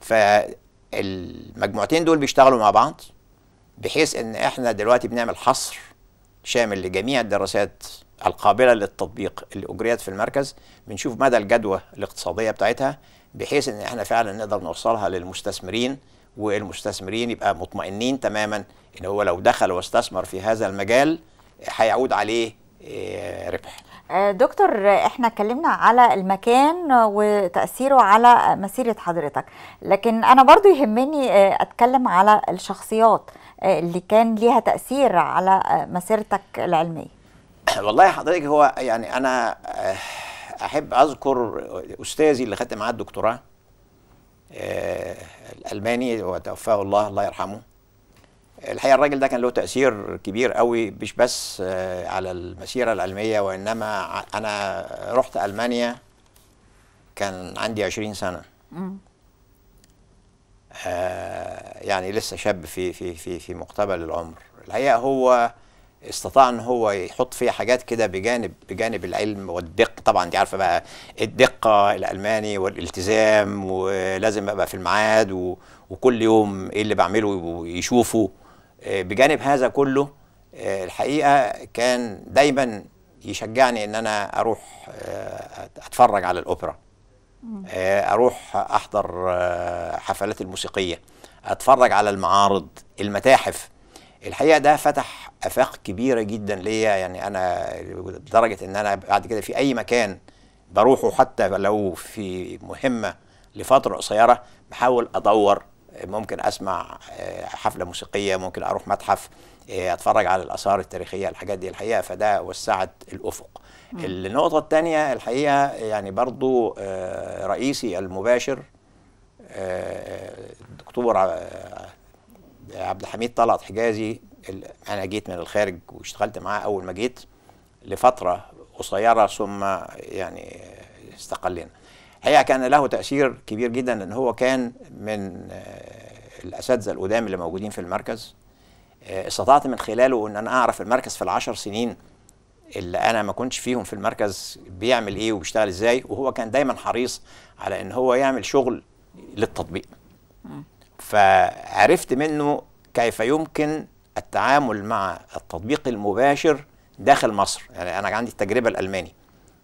فالمجموعتين دول بيشتغلوا مع بعض بحيث ان احنا دلوقتي بنعمل حصر شامل لجميع الدراسات القابله للتطبيق اللي اجريت في المركز بنشوف مدى الجدوى الاقتصاديه بتاعتها بحيث ان احنا فعلا نقدر نوصلها للمستثمرين والمستثمرين يبقى مطمئنين تماما ان هو لو دخل واستثمر في هذا المجال هيعود عليه آه، ربح آه، دكتور احنا اتكلمنا على المكان وتأثيره على مسيرة حضرتك لكن انا برضو يهمني آه، اتكلم على الشخصيات اللي كان ليها تأثير على مسيرتك العلمية [coughs] والله حضرتك هو يعني انا احب اذكر استاذي اللي خدت معاه الدكتوراه الالماني وتوفاه الله الله يرحمه الحقيقه الراجل ده كان له تاثير كبير قوي مش بس آه، على المسيره العلميه وانما انا رحت المانيا كان عندي 20 سنه آه يعني لسه شاب في في في في مقتبل العمر الحقيقه هو استطاع ان هو يحط فيها حاجات كده بجانب بجانب العلم والدقه طبعا انت عارفه بقى الدقه الالماني والالتزام ولازم ابقى في الميعاد وكل يوم ايه اللي بعمله ويشوفه آه، بجانب هذا كله آه، الحقيقه كان دايما يشجعني ان انا اروح آه، اتفرج على الاوبرا اروح احضر حفلات الموسيقيه اتفرج على المعارض المتاحف الحقيقه ده فتح افاق كبيره جدا ليا يعني انا لدرجه ان انا بعد كده في اي مكان بروحه حتى لو في مهمه لفتره قصيره بحاول ادور ممكن اسمع آه، حفله موسيقيه ممكن اروح متحف آه، اتفرج على الاثار التاريخيه الحاجات دي الحقيقه فده وسعت الافق م. النقطه الثانيه الحقيقه يعني برضو آه، رئيسي المباشر دكتور عبد الحميد طلعت حجازي انا جيت من الخارج واشتغلت معاه اول ما جيت لفتره قصيره ثم يعني استقلنا الحقيقه كان له تاثير كبير جدا ان هو كان من آه، الاساتذه القدام اللي موجودين في المركز آه، استطعت من خلاله ان انا اعرف المركز في العشر سنين اللي انا ما كنتش فيهم في المركز بيعمل ايه وبيشتغل ازاي وهو كان دايما حريص على ان هو يعمل شغل للتطبيق فعرفت منه كيف يمكن التعامل مع التطبيق المباشر داخل مصر يعني انا عندي التجربه الالماني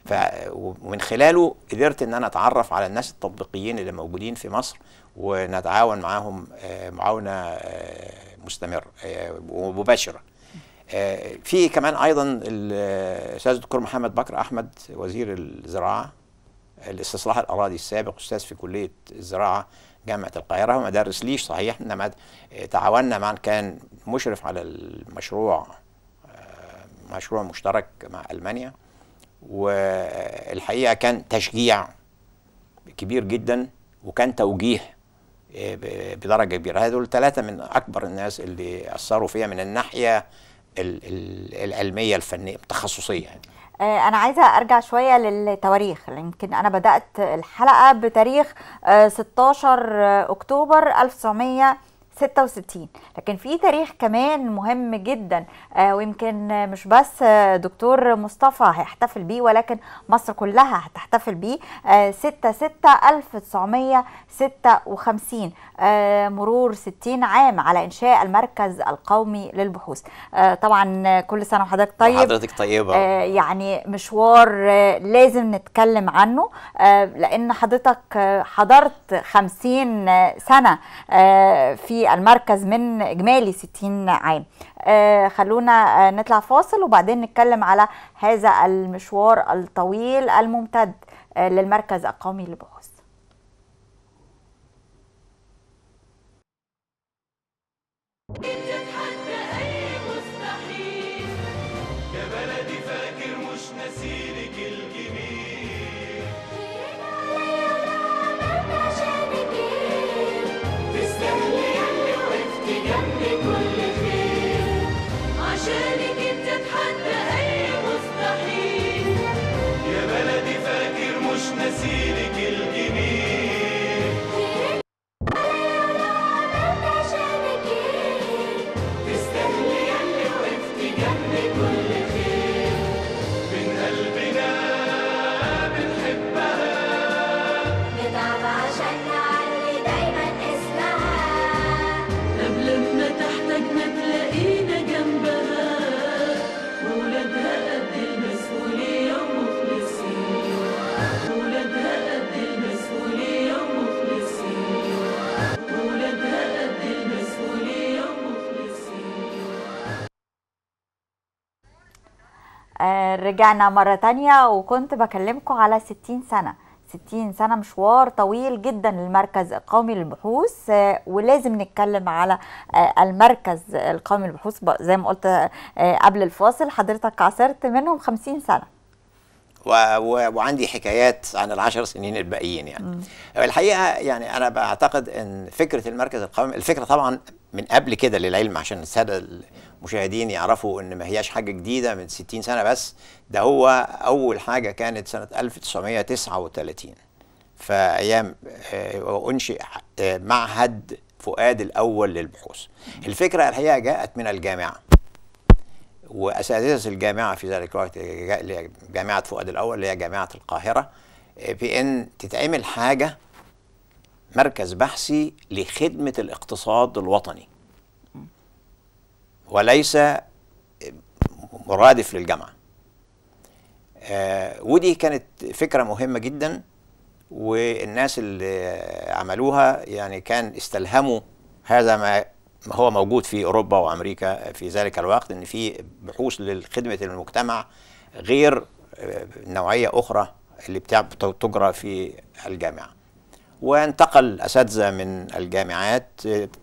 ف ومن خلاله قدرت ان انا اتعرف على الناس التطبيقيين اللي موجودين في مصر ونتعاون معاهم آه، معاونه آه، مستمره آه، ومباشره في كمان ايضا الاستاذ الدكتور محمد بكر احمد وزير الزراعه الاستصلاح الاراضي السابق استاذ في كليه الزراعه جامعه القاهره ومدارس ليش صحيح انما تعاوننا مع كان مشرف على المشروع آه، مشروع مشترك مع المانيا والحقيقه كان تشجيع كبير جدا وكان توجيه آه، بدرجه كبيره هذول ثلاثه من اكبر الناس اللي اثروا فيها من الناحيه العلميه الفنيه التخصصيه يعني. آه، انا عايزه ارجع شويه للتواريخ يمكن انا بدات الحلقه بتاريخ 16 آه، آه، اكتوبر 1900 66 لكن في تاريخ كمان مهم جدا آه، ويمكن مش بس دكتور مصطفى هيحتفل بيه ولكن مصر كلها هتحتفل بيه 6 6 1956 مرور 60 عام على انشاء المركز القومي للبحوث آه، طبعا كل سنه وحضرتك طيب حضرتك طيبه آه، يعني مشوار لازم نتكلم عنه لان حضرتك حضرت 50 سنه في المركز من اجمالي 60 عام آه، خلونا آه، نطلع فاصل وبعدين نتكلم على هذا المشوار الطويل الممتد آه، للمركز القومي للبحوث you رجعنا مرة تانية وكنت بكلمكم على 60 سنة 60 سنة مشوار طويل جدا للمركز القومي للبحوث آه، ولازم نتكلم على آه، المركز القومي للبحوث زي ما قلت آه، قبل الفاصل حضرتك عاصرت منهم 50 سنة و... و... وعندي حكايات عن العشر سنين الباقيين يعني م. الحقيقه يعني انا بعتقد ان فكره المركز القومي الفكره طبعا من قبل كده للعلم عشان الساده المشاهدين يعرفوا ان ما هياش حاجه جديده من 60 سنه بس ده هو اول حاجه كانت سنه 1939 فايام آه، انشئ آه، معهد فؤاد الاول للبحوث الفكره الحقيقه جاءت من الجامعه واساتذه الجامعه في ذلك الوقت جامعه فؤاد الاول اللي هي جامعه القاهره آه، بان تتعمل حاجه مركز بحثي لخدمه الاقتصاد الوطني وليس مرادف للجامعه آه ودي كانت فكره مهمه جدا والناس اللي عملوها يعني كان استلهموا هذا ما هو موجود في اوروبا وامريكا في ذلك الوقت ان في بحوث لخدمه المجتمع غير آه، نوعيه اخرى اللي بتجرى في الجامعه وانتقل أساتذة من الجامعات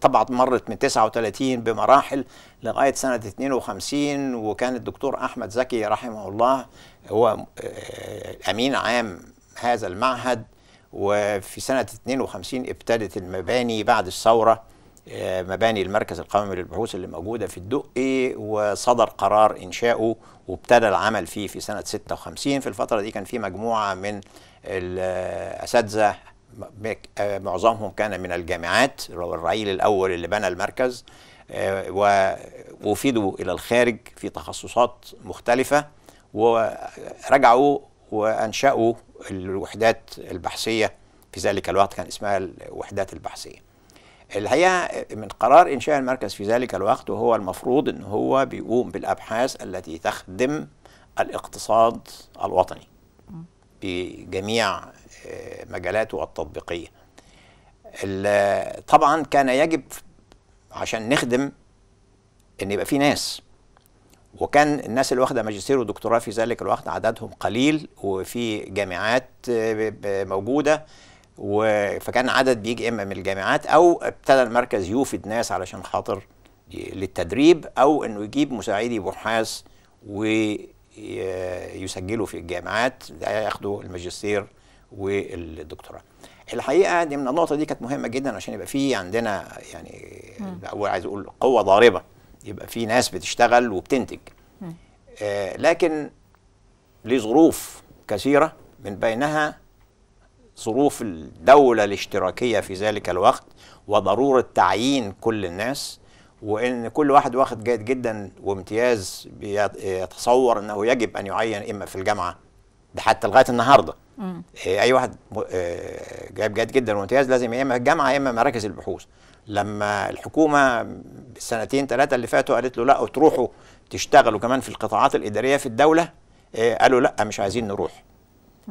طبعا مرت من 39 بمراحل لغاية سنة 52 وكان الدكتور أحمد زكي رحمه الله هو آه، أمين عام هذا المعهد وفي سنة 52 ابتدت المباني بعد الثورة آه، مباني المركز القومي للبحوث اللي موجودة في الدقي وصدر قرار إنشائه وابتدى العمل فيه في سنة 56 في الفترة دي كان في مجموعة من الأساتذة آه، معظمهم كان من الجامعات الرعيل الاول اللي بنى المركز آه، ووفدوا الى الخارج في تخصصات مختلفه ورجعوا وانشاوا الوحدات البحثيه في ذلك الوقت كان اسمها الوحدات البحثيه الحقيقه آه، من قرار انشاء المركز في ذلك الوقت وهو المفروض ان هو بيقوم بالابحاث التي تخدم الاقتصاد الوطني بجميع مجالاته التطبيقية طبعا كان يجب عشان نخدم ان يبقى في ناس وكان الناس اللي واخده ماجستير ودكتوراه في ذلك الوقت عددهم قليل وفي جامعات موجوده فكان عدد بيجي اما من الجامعات او ابتدى المركز يوفد ناس علشان خاطر للتدريب او انه يجيب مساعدي بحاث ويسجلوا في الجامعات ياخدوا الماجستير والدكتوراه الحقيقه دي من النقطه دي كانت مهمه جدا عشان يبقى في عندنا يعني عايز اقول قوه ضاربه يبقى في ناس بتشتغل وبتنتج آه لكن لظروف كثيره من بينها ظروف الدوله الاشتراكيه في ذلك الوقت وضروره تعيين كل الناس وان كل واحد واخد جيد جدا وامتياز يتصور انه يجب ان يعين اما في الجامعه ده حتى لغايه النهارده إيه، اي واحد آه، جايب جيد جدا وممتاز لازم يا اما الجامعه يا اما مراكز البحوث لما الحكومه السنتين ثلاثه اللي فاتوا قالت له لا تروحوا تشتغلوا كمان في القطاعات الاداريه في الدوله إيه، قالوا لا مش عايزين نروح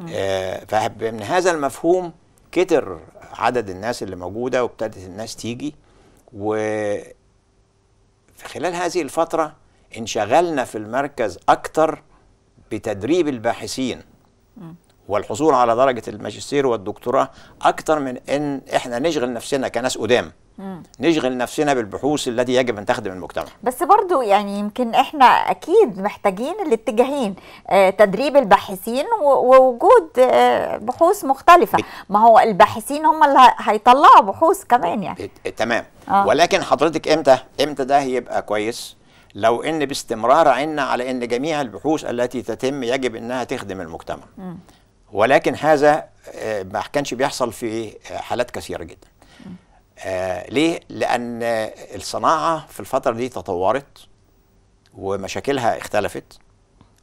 إيه، فمن هذا المفهوم كتر عدد الناس اللي موجوده وابتدت الناس تيجي و خلال هذه الفتره انشغلنا في المركز اكتر بتدريب الباحثين والحصول على درجة الماجستير والدكتوراه أكثر من أن إحنا نشغل نفسنا كناس قدام نشغل نفسنا بالبحوث التي يجب ان تخدم المجتمع بس برضو يعني يمكن احنا اكيد محتاجين الاتجاهين آه تدريب الباحثين ووجود آه بحوث مختلفه بت... ما هو الباحثين هم اللي هيطلعوا بحوث كمان يعني بت... تمام آه. ولكن حضرتك امتى امتى ده هيبقى كويس لو ان باستمرار عنا على ان جميع البحوث التي تتم يجب انها تخدم المجتمع مم. ولكن هذا آه، ما كانش بيحصل في حالات كثيره جدا آه، ليه لان الصناعه في الفتره دي تطورت ومشاكلها اختلفت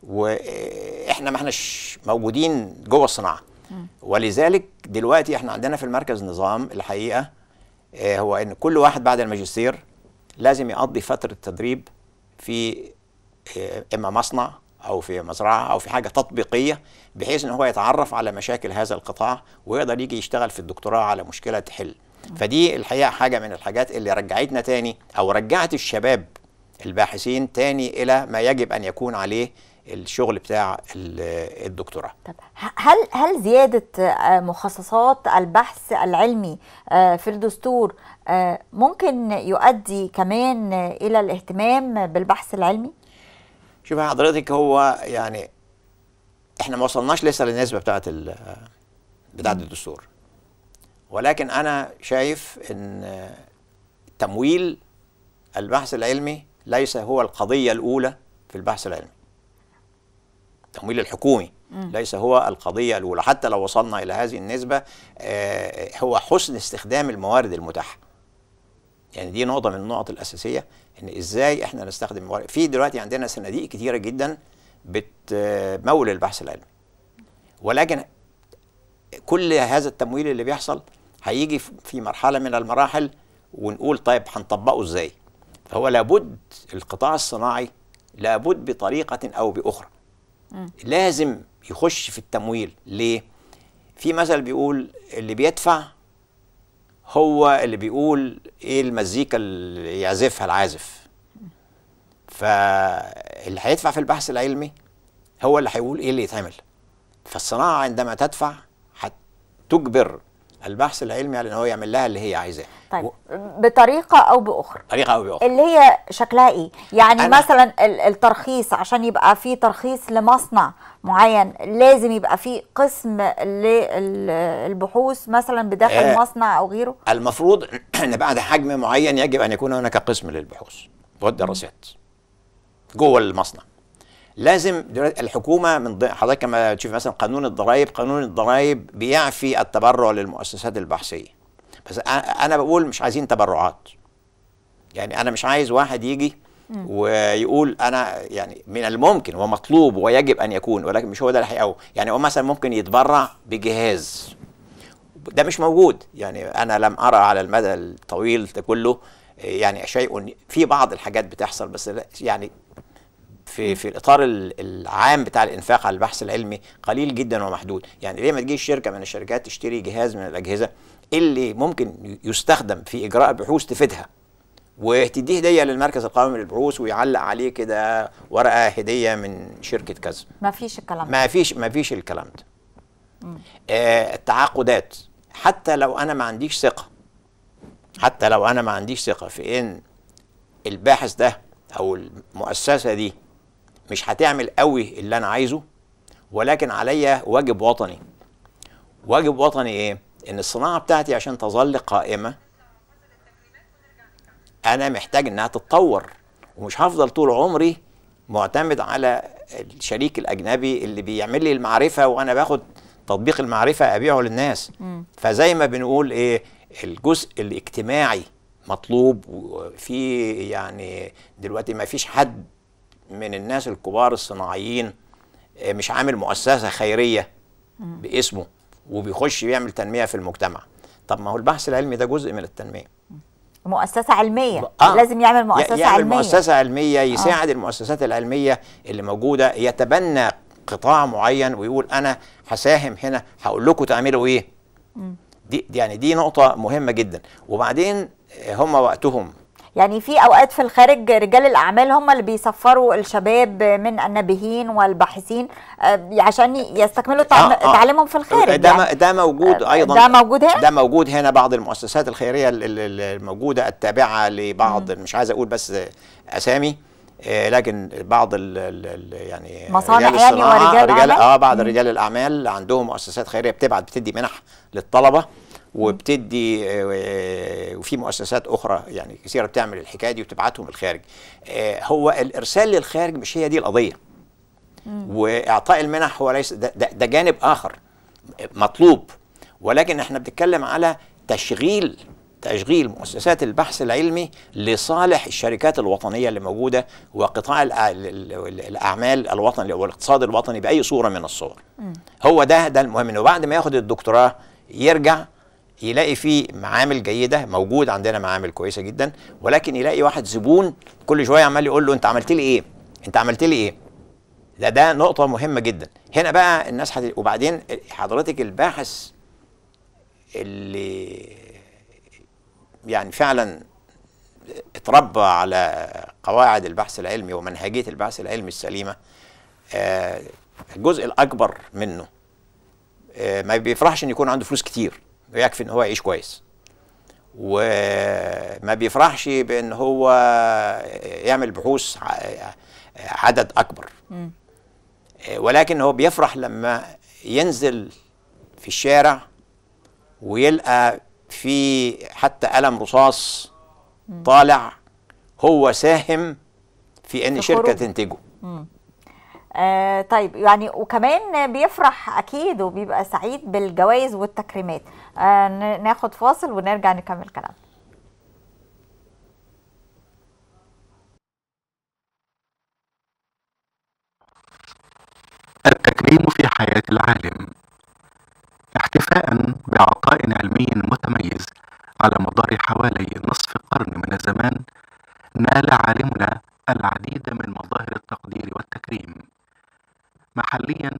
واحنا ما احناش موجودين جوه الصناعه ولذلك دلوقتي احنا عندنا في المركز نظام الحقيقه آه، هو ان كل واحد بعد الماجستير لازم يقضي فتره تدريب في اما مصنع او في مزرعه او في حاجه تطبيقيه بحيث ان هو يتعرف على مشاكل هذا القطاع ويقدر يجي يشتغل في الدكتوراه على مشكله تحل فدي الحقيقه حاجه من الحاجات اللي رجعتنا تاني او رجعت الشباب الباحثين تاني الى ما يجب ان يكون عليه الشغل بتاع الدكتوراه طب هل هل زياده آه، مخصصات البحث العلمي آه، في الدستور آه، ممكن يؤدي كمان الى الاهتمام بالبحث العلمي شوف حضرتك هو يعني احنا ما وصلناش لسه للنسبه بتاعه بتاعه الدستور ولكن انا شايف ان تمويل البحث العلمي ليس هو القضيه الاولى في البحث العلمي التمويل الحكومي م. ليس هو القضيه الاولى حتى لو وصلنا الى هذه النسبه آه، هو حسن استخدام الموارد المتاحه يعني دي نقطه من النقط الاساسيه ان ازاي احنا نستخدم الورق في دلوقتي عندنا صناديق كتيره جدا بتمول البحث العلمي ولكن كل هذا التمويل اللي بيحصل هيجي في مرحله من المراحل ونقول طيب هنطبقه ازاي فهو لابد القطاع الصناعي لابد بطريقه او باخرى لازم يخش في التمويل ليه في مثل بيقول اللي بيدفع هو اللي بيقول ايه المزيكا اللي يعزفها العازف فاللي هيدفع في البحث العلمي هو اللي هيقول ايه اللي يتعمل فالصناعه عندما تدفع هتجبر البحث العلمي على ان هو يعمل لها اللي هي عايزاه طيب و... بطريقه او باخرى طريقه او باخرى اللي هي شكلها ايه يعني أنا... مثلا الترخيص عشان يبقى في ترخيص لمصنع معين لازم يبقى في قسم للبحوث مثلا بداخل آه مصنع او غيره المفروض [clears throat] ان بعد حجم معين يجب ان يكون هناك قسم للبحوث والدراسات جوه المصنع لازم الحكومه من حضرتك كما تشوف مثلا قانون الضرائب قانون الضرائب بيعفي التبرع للمؤسسات البحثيه بس انا بقول مش عايزين تبرعات يعني انا مش عايز واحد يجي ويقول انا يعني من الممكن ومطلوب ويجب ان يكون ولكن مش هو ده اللي يعني هو مثلا ممكن يتبرع بجهاز ده مش موجود يعني انا لم ارى على المدى الطويل ده كله يعني شيء في بعض الحاجات بتحصل بس يعني في في الاطار العام بتاع الانفاق على البحث العلمي قليل جدا ومحدود يعني ليه ما تجيش شركه من الشركات تشتري جهاز من الاجهزه اللي ممكن يستخدم في اجراء بحوث تفيدها وتديه هديه للمركز القومي للبحوث ويعلق عليه كده ورقه هديه من شركه كذا ما فيش الكلام ده ما فيش ما فيش الكلام ده آه التعاقدات حتى لو انا ما عنديش ثقه حتى لو انا ما عنديش ثقه في ان الباحث ده او المؤسسه دي مش هتعمل قوي اللي انا عايزه ولكن عليا واجب وطني واجب وطني ايه ان الصناعه بتاعتي عشان تظل قائمه انا محتاج انها تتطور ومش هفضل طول عمري معتمد على الشريك الاجنبي اللي بيعمل لي المعرفه وانا باخد تطبيق المعرفه ابيعه للناس فزي ما بنقول ايه الجزء الاجتماعي مطلوب وفي يعني دلوقتي ما فيش حد من الناس الكبار الصناعيين آه، مش عامل مؤسسه خيريه باسمه وبيخش بيعمل تنميه في المجتمع طب ما هو البحث العلمي ده جزء من التنميه مؤسسة علمية آه. لازم يعمل مؤسسة يعمل علمية مؤسسة علمية آه. يساعد آه. المؤسسات العلمية اللي موجودة يتبنى قطاع معين ويقول أنا هساهم هنا هقول لكم تعملوا إيه دي يعني دي نقطة مهمة جدا وبعدين آه، هم وقتهم يعني في اوقات في الخارج رجال الاعمال هم اللي بيسفروا الشباب من النابهين والباحثين آه، عشان يستكملوا آه، آه. تعليمهم في الخارج ده يعني ده موجود ايضا ده موجود هنا ده موجود هنا بعض المؤسسات الخيريه الموجوده التابعه لبعض م. مش عايز اقول بس اسامي لكن بعض الـ الـ يعني مصانع رجال يعني ورجال رجال اه بعض رجال الاعمال عندهم مؤسسات خيريه بتبعت بتدي منح للطلبه وبتدي آه، وفي مؤسسات اخرى يعني كثيره بتعمل الحكايه دي وتبعتهم الخارج آه، هو الارسال للخارج مش هي دي القضيه واعطاء المنح هو ليس ده, ده, جانب اخر مطلوب ولكن احنا بنتكلم على تشغيل تشغيل مؤسسات البحث العلمي لصالح الشركات الوطنيه اللي موجوده وقطاع الاعمال الوطني والاقتصاد الوطني باي صوره من الصور هو ده ده المهم انه بعد ما ياخد الدكتوراه يرجع يلاقي فيه معامل جيده موجود عندنا معامل كويسه جدا ولكن يلاقي واحد زبون كل شويه عمال يقول له انت عملت لي ايه انت عملت لي ايه ده ده نقطه مهمه جدا هنا بقى الناس حد... وبعدين حضرتك الباحث اللي يعني فعلا اتربى على قواعد البحث العلمي ومنهجيه البحث العلمي السليمه آه، الجزء الاكبر منه آه، ما بيفرحش ان يكون عنده فلوس كتير يكفي ان هو يعيش كويس وما بيفرحش بان هو يعمل بحوث عدد اكبر ولكن هو بيفرح لما ينزل في الشارع ويلقى في حتى قلم رصاص طالع هو ساهم في ان شركه تنتجه آه طيب يعني وكمان بيفرح اكيد وبيبقى سعيد بالجوائز والتكريمات آه ناخد فاصل ونرجع نكمل كلامنا التكريم في حياة العالم احتفاء بعطاء علمي متميز على مدار حوالي نصف قرن من الزمان نال عالمنا العديد من مظاهر التقدير والتكريم محليا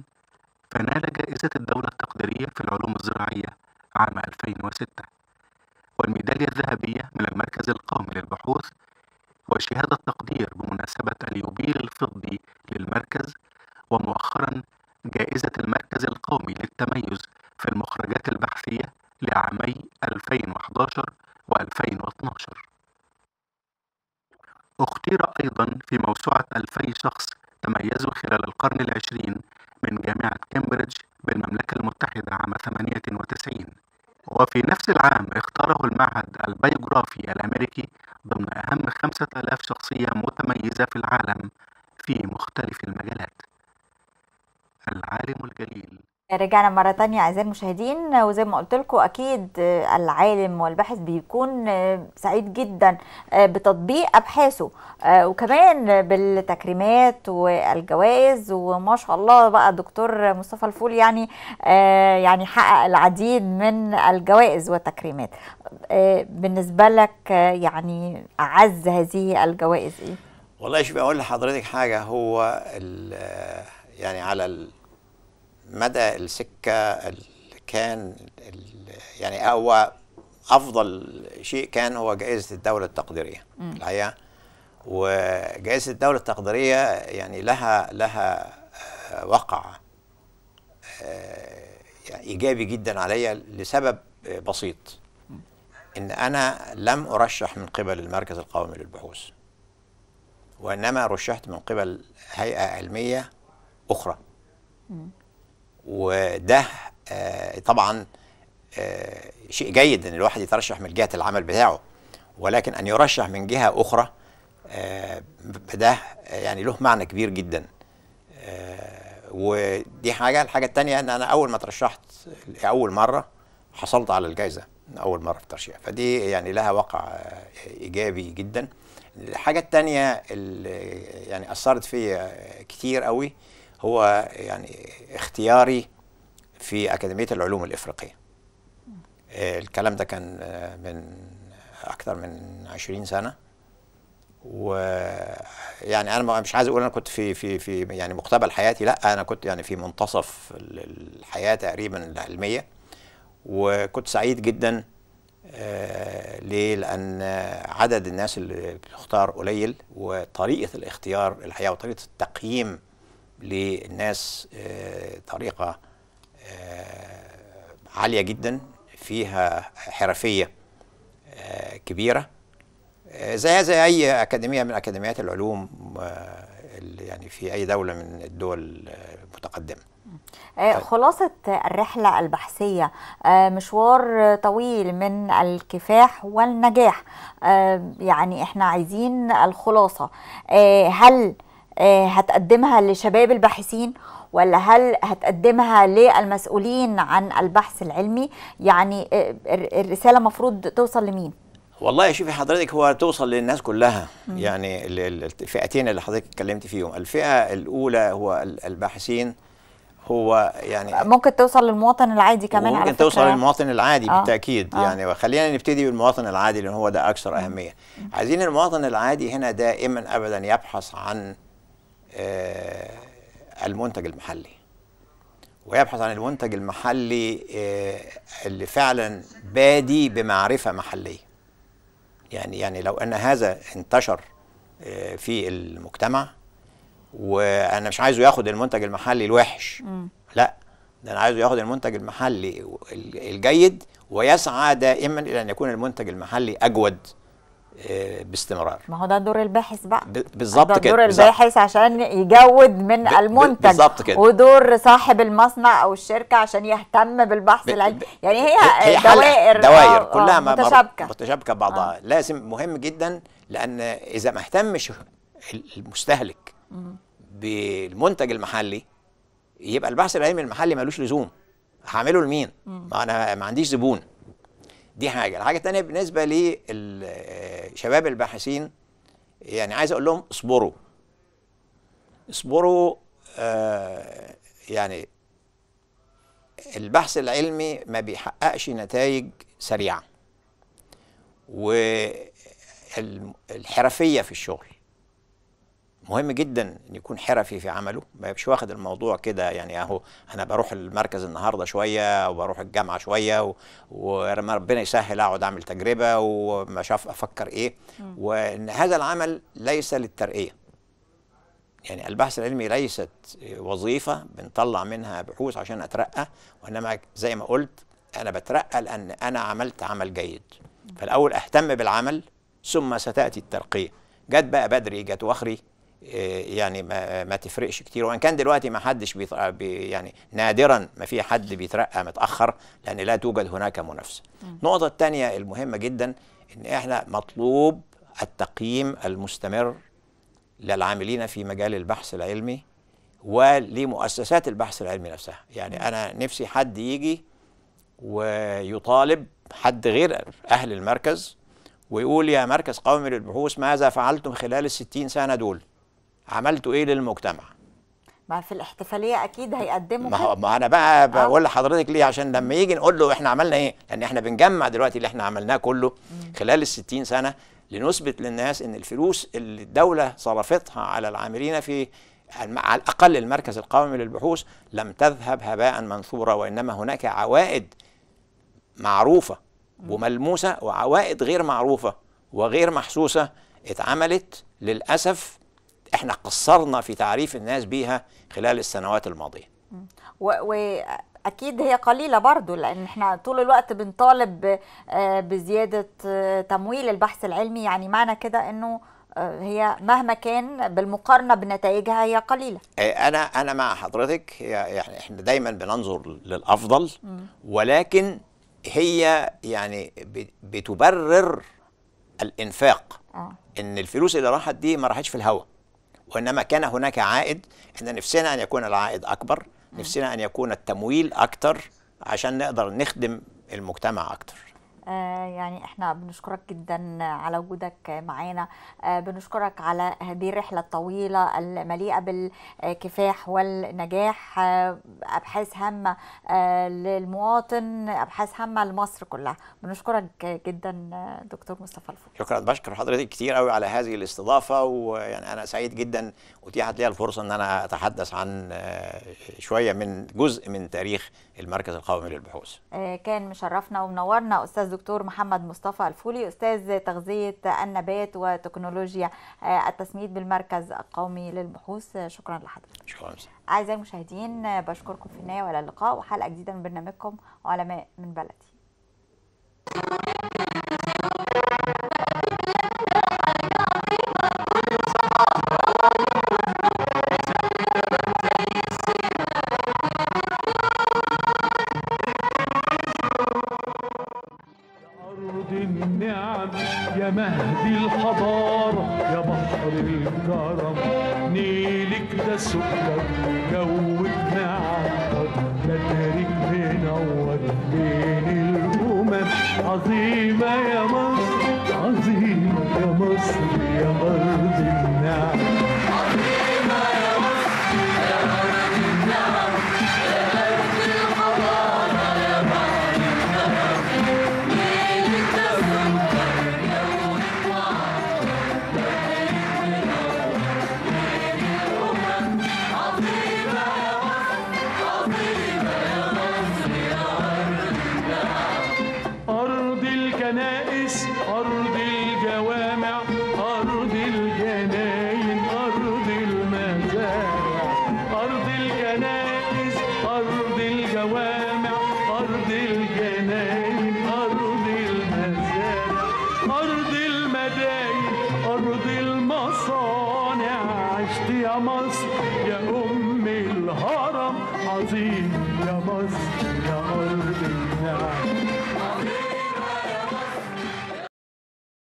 فنال جائزة الدولة التقديرية في العلوم الزراعية عام 2006 والميدالية الذهبية من المركز القومي للبحوث وشهادة تقدير بمناسبة اليوبيل الفضي للمركز ومؤخرا جائزة المركز القومي للتميز في المخرجات البحثية لعامي 2011 و 2012 اختير أيضا في موسوعة 2000 شخص رجعنا مرة تانية أعزائي المشاهدين وزي ما قلت لكم أكيد آه، العالم والباحث بيكون آه، سعيد جدا آه، بتطبيق أبحاثه وكمان بالتكريمات والجوائز وما شاء الله بقى دكتور مصطفى الفول يعني يعني حقق العديد من الجوائز والتكريمات بالنسبة لك يعني أعز هذه الجوائز إيه؟ والله شوف أقول لحضرتك حاجة هو يعني على مدى السكه اللي كان اللي يعني هو افضل شيء كان هو جائزه الدوله التقديريه الحقيقه وجائزه الدوله التقديريه يعني لها لها آه، وقع آه، يعني ايجابي جدا عليا لسبب بسيط ان انا لم ارشح من قبل المركز القومي للبحوث وانما رشحت من قبل هيئه علميه اخرى وده آه، طبعا آه، شيء جيد ان الواحد يترشح من جهه العمل بتاعه ولكن ان يرشح من جهه اخرى آه، ده يعني له معنى كبير جدا ودي حاجه الحاجه الثانيه ان انا اول ما ترشحت اول مره حصلت على الجائزه اول مره في الترشيح فدي يعني لها وقع ايجابي جدا الحاجه الثانيه اللي يعني اثرت فيا كتير قوي هو يعني اختياري في أكاديمية العلوم الإفريقية آه، الكلام ده كان آه، من أكثر من 20 سنة و يعني أنا مش عايز أقول أنا كنت في في في يعني مقتبل حياتي لا أنا كنت يعني في منتصف الحياة تقريبا العلمية وكنت سعيد جدا آه، ليه؟ لأن عدد الناس اللي بتختار قليل وطريقة الاختيار الحقيقة وطريقة التقييم للناس آه، طريقة آه، عالية جدا فيها حرفية آه، كبيرة زيها زي أي أكاديمية من أكاديميات العلوم يعني في أي دولة من الدول المتقدمة طيب. خلاصة الرحلة البحثية مشوار طويل من الكفاح والنجاح يعني احنا عايزين الخلاصة هل آه، هتقدمها لشباب الباحثين ولا هل هتقدمها للمسؤولين عن البحث العلمي يعني آه، الرساله المفروض توصل لمين والله شوفي حضرتك هو توصل للناس كلها مم. يعني الفئتين اللي حضرتك اتكلمت فيهم الفئه الاولى هو الباحثين هو يعني آه، ممكن توصل للمواطن العادي كمان ممكن على توصل يعني. للمواطن العادي آه. بالتاكيد آه. يعني وخلينا نبتدي بالمواطن العادي لان هو ده اكثر اهميه عايزين المواطن العادي هنا دائما ابدا يبحث عن آه، المنتج المحلي ويبحث عن المنتج المحلي آه، اللي فعلا بادي بمعرفة محلية يعني يعني لو أن هذا انتشر آه، في المجتمع وأنا مش عايزه ياخد المنتج المحلي الوحش م. لا ده أنا عايزه ياخد المنتج المحلي الجيد ويسعى دائما إلى أن يكون المنتج المحلي أجود آه، باستمرار ما هو ده دور الباحث بقى بالظبط كده دور الباحث عشان يجود من المنتج بالظبط كده ودور صاحب المصنع او الشركه عشان يهتم بالبحث العلمي يعني هي, هي دوائر دوائر أو كلها متشابكه متشابكه ببعضها آه. لازم مهم جدا لان اذا ما اهتمش المستهلك بالمنتج المحلي يبقى البحث العلمي المحلي ملوش لزوم هعمله لمين؟ ما انا ما عنديش زبون دي حاجه الحاجه الثانيه بالنسبه للشباب آه، الباحثين يعني عايز اقول لهم اصبروا اصبروا آه يعني البحث العلمي ما بيحققش نتائج سريعه والحرفيه في الشغل مهم جدا ان يكون حرفي في عمله ما يبقاش واخد الموضوع كده يعني اهو انا بروح المركز النهارده شويه وبروح الجامعه شويه وربنا يسهل اقعد اعمل تجربه وما شاف افكر ايه وان هذا العمل ليس للترقيه يعني البحث العلمي ليست وظيفه بنطلع منها بحوث عشان اترقى وانما زي ما قلت انا بترقى لان انا عملت عمل جيد فالاول اهتم بالعمل ثم ستاتي الترقيه جت بقى بدري جت واخري إيه، يعني ما, ما تفرقش كتير وان كان دلوقتي ما حدش بي يعني نادرا ما في حد بيترقى متاخر لان لا توجد هناك منافسه. النقطه الثانيه المهمه جدا ان احنا مطلوب التقييم المستمر للعاملين في مجال البحث العلمي ولمؤسسات البحث العلمي نفسها يعني انا نفسي حد يجي ويطالب حد غير اهل المركز ويقول يا مركز قومي للبحوث ماذا فعلتم خلال الستين سنه دول عملتوا ايه للمجتمع ما في الاحتفاليه اكيد هيقدموا ما, هو ما انا بقى آه. بقول لحضرتك ليه عشان لما يجي نقول له احنا عملنا ايه لان احنا بنجمع دلوقتي اللي احنا عملناه كله خلال ال 60 سنه لنثبت للناس ان الفلوس اللي الدوله صرفتها على العاملين في على الاقل المركز القومي للبحوث لم تذهب هباء منثورا وانما هناك عوائد معروفه وملموسه وعوائد غير معروفه وغير محسوسه اتعملت للاسف احنا قصرنا في تعريف الناس بيها خلال السنوات الماضيه واكيد هي قليله برضو لان احنا طول الوقت بنطالب آه، بزياده آه، تمويل البحث العلمي يعني معنى كده انه آه، هي مهما كان بالمقارنه بنتائجها هي قليله انا انا مع حضرتك يعني احنا دايما بننظر للافضل ولكن هي يعني بتبرر الانفاق ان الفلوس اللي راحت دي ما راحتش في الهواء وإنما كان هناك عائد إحنا نفسنا أن يكون العائد أكبر نعم. نفسنا أن يكون التمويل أكتر عشان نقدر نخدم المجتمع أكتر آه، يعني احنا بنشكرك جدا على وجودك معانا آه، بنشكرك على هذه الرحله الطويله المليئه بالكفاح والنجاح آه، ابحاث هامه للمواطن ابحاث هامه لمصر كلها بنشكرك جدا دكتور مصطفى الفوق شكرا بشكر حضرتك كتير قوي على هذه الاستضافه ويعني انا سعيد جدا اتيحت لي الفرصه ان انا اتحدث عن شويه من جزء من تاريخ المركز القومي للبحوث كان مشرفنا ومنورنا استاذ الدكتور محمد مصطفى الفولي أستاذ تغذية النبات وتكنولوجيا آه، التسميد بالمركز القومي للبحوث شكرا لحضرتك شكرا أعزائي المشاهدين بشكركم في النهاية وإلى اللقاء وحلقة جديدة من برنامجكم علماء من بلدي يا مهدي الحضارة يا بحر الكرم نيلك ده سكر جوك معطر لا تاريك منور بين الأمم عظيمة يا مصر عظيمة يا مصر يا أرض النعم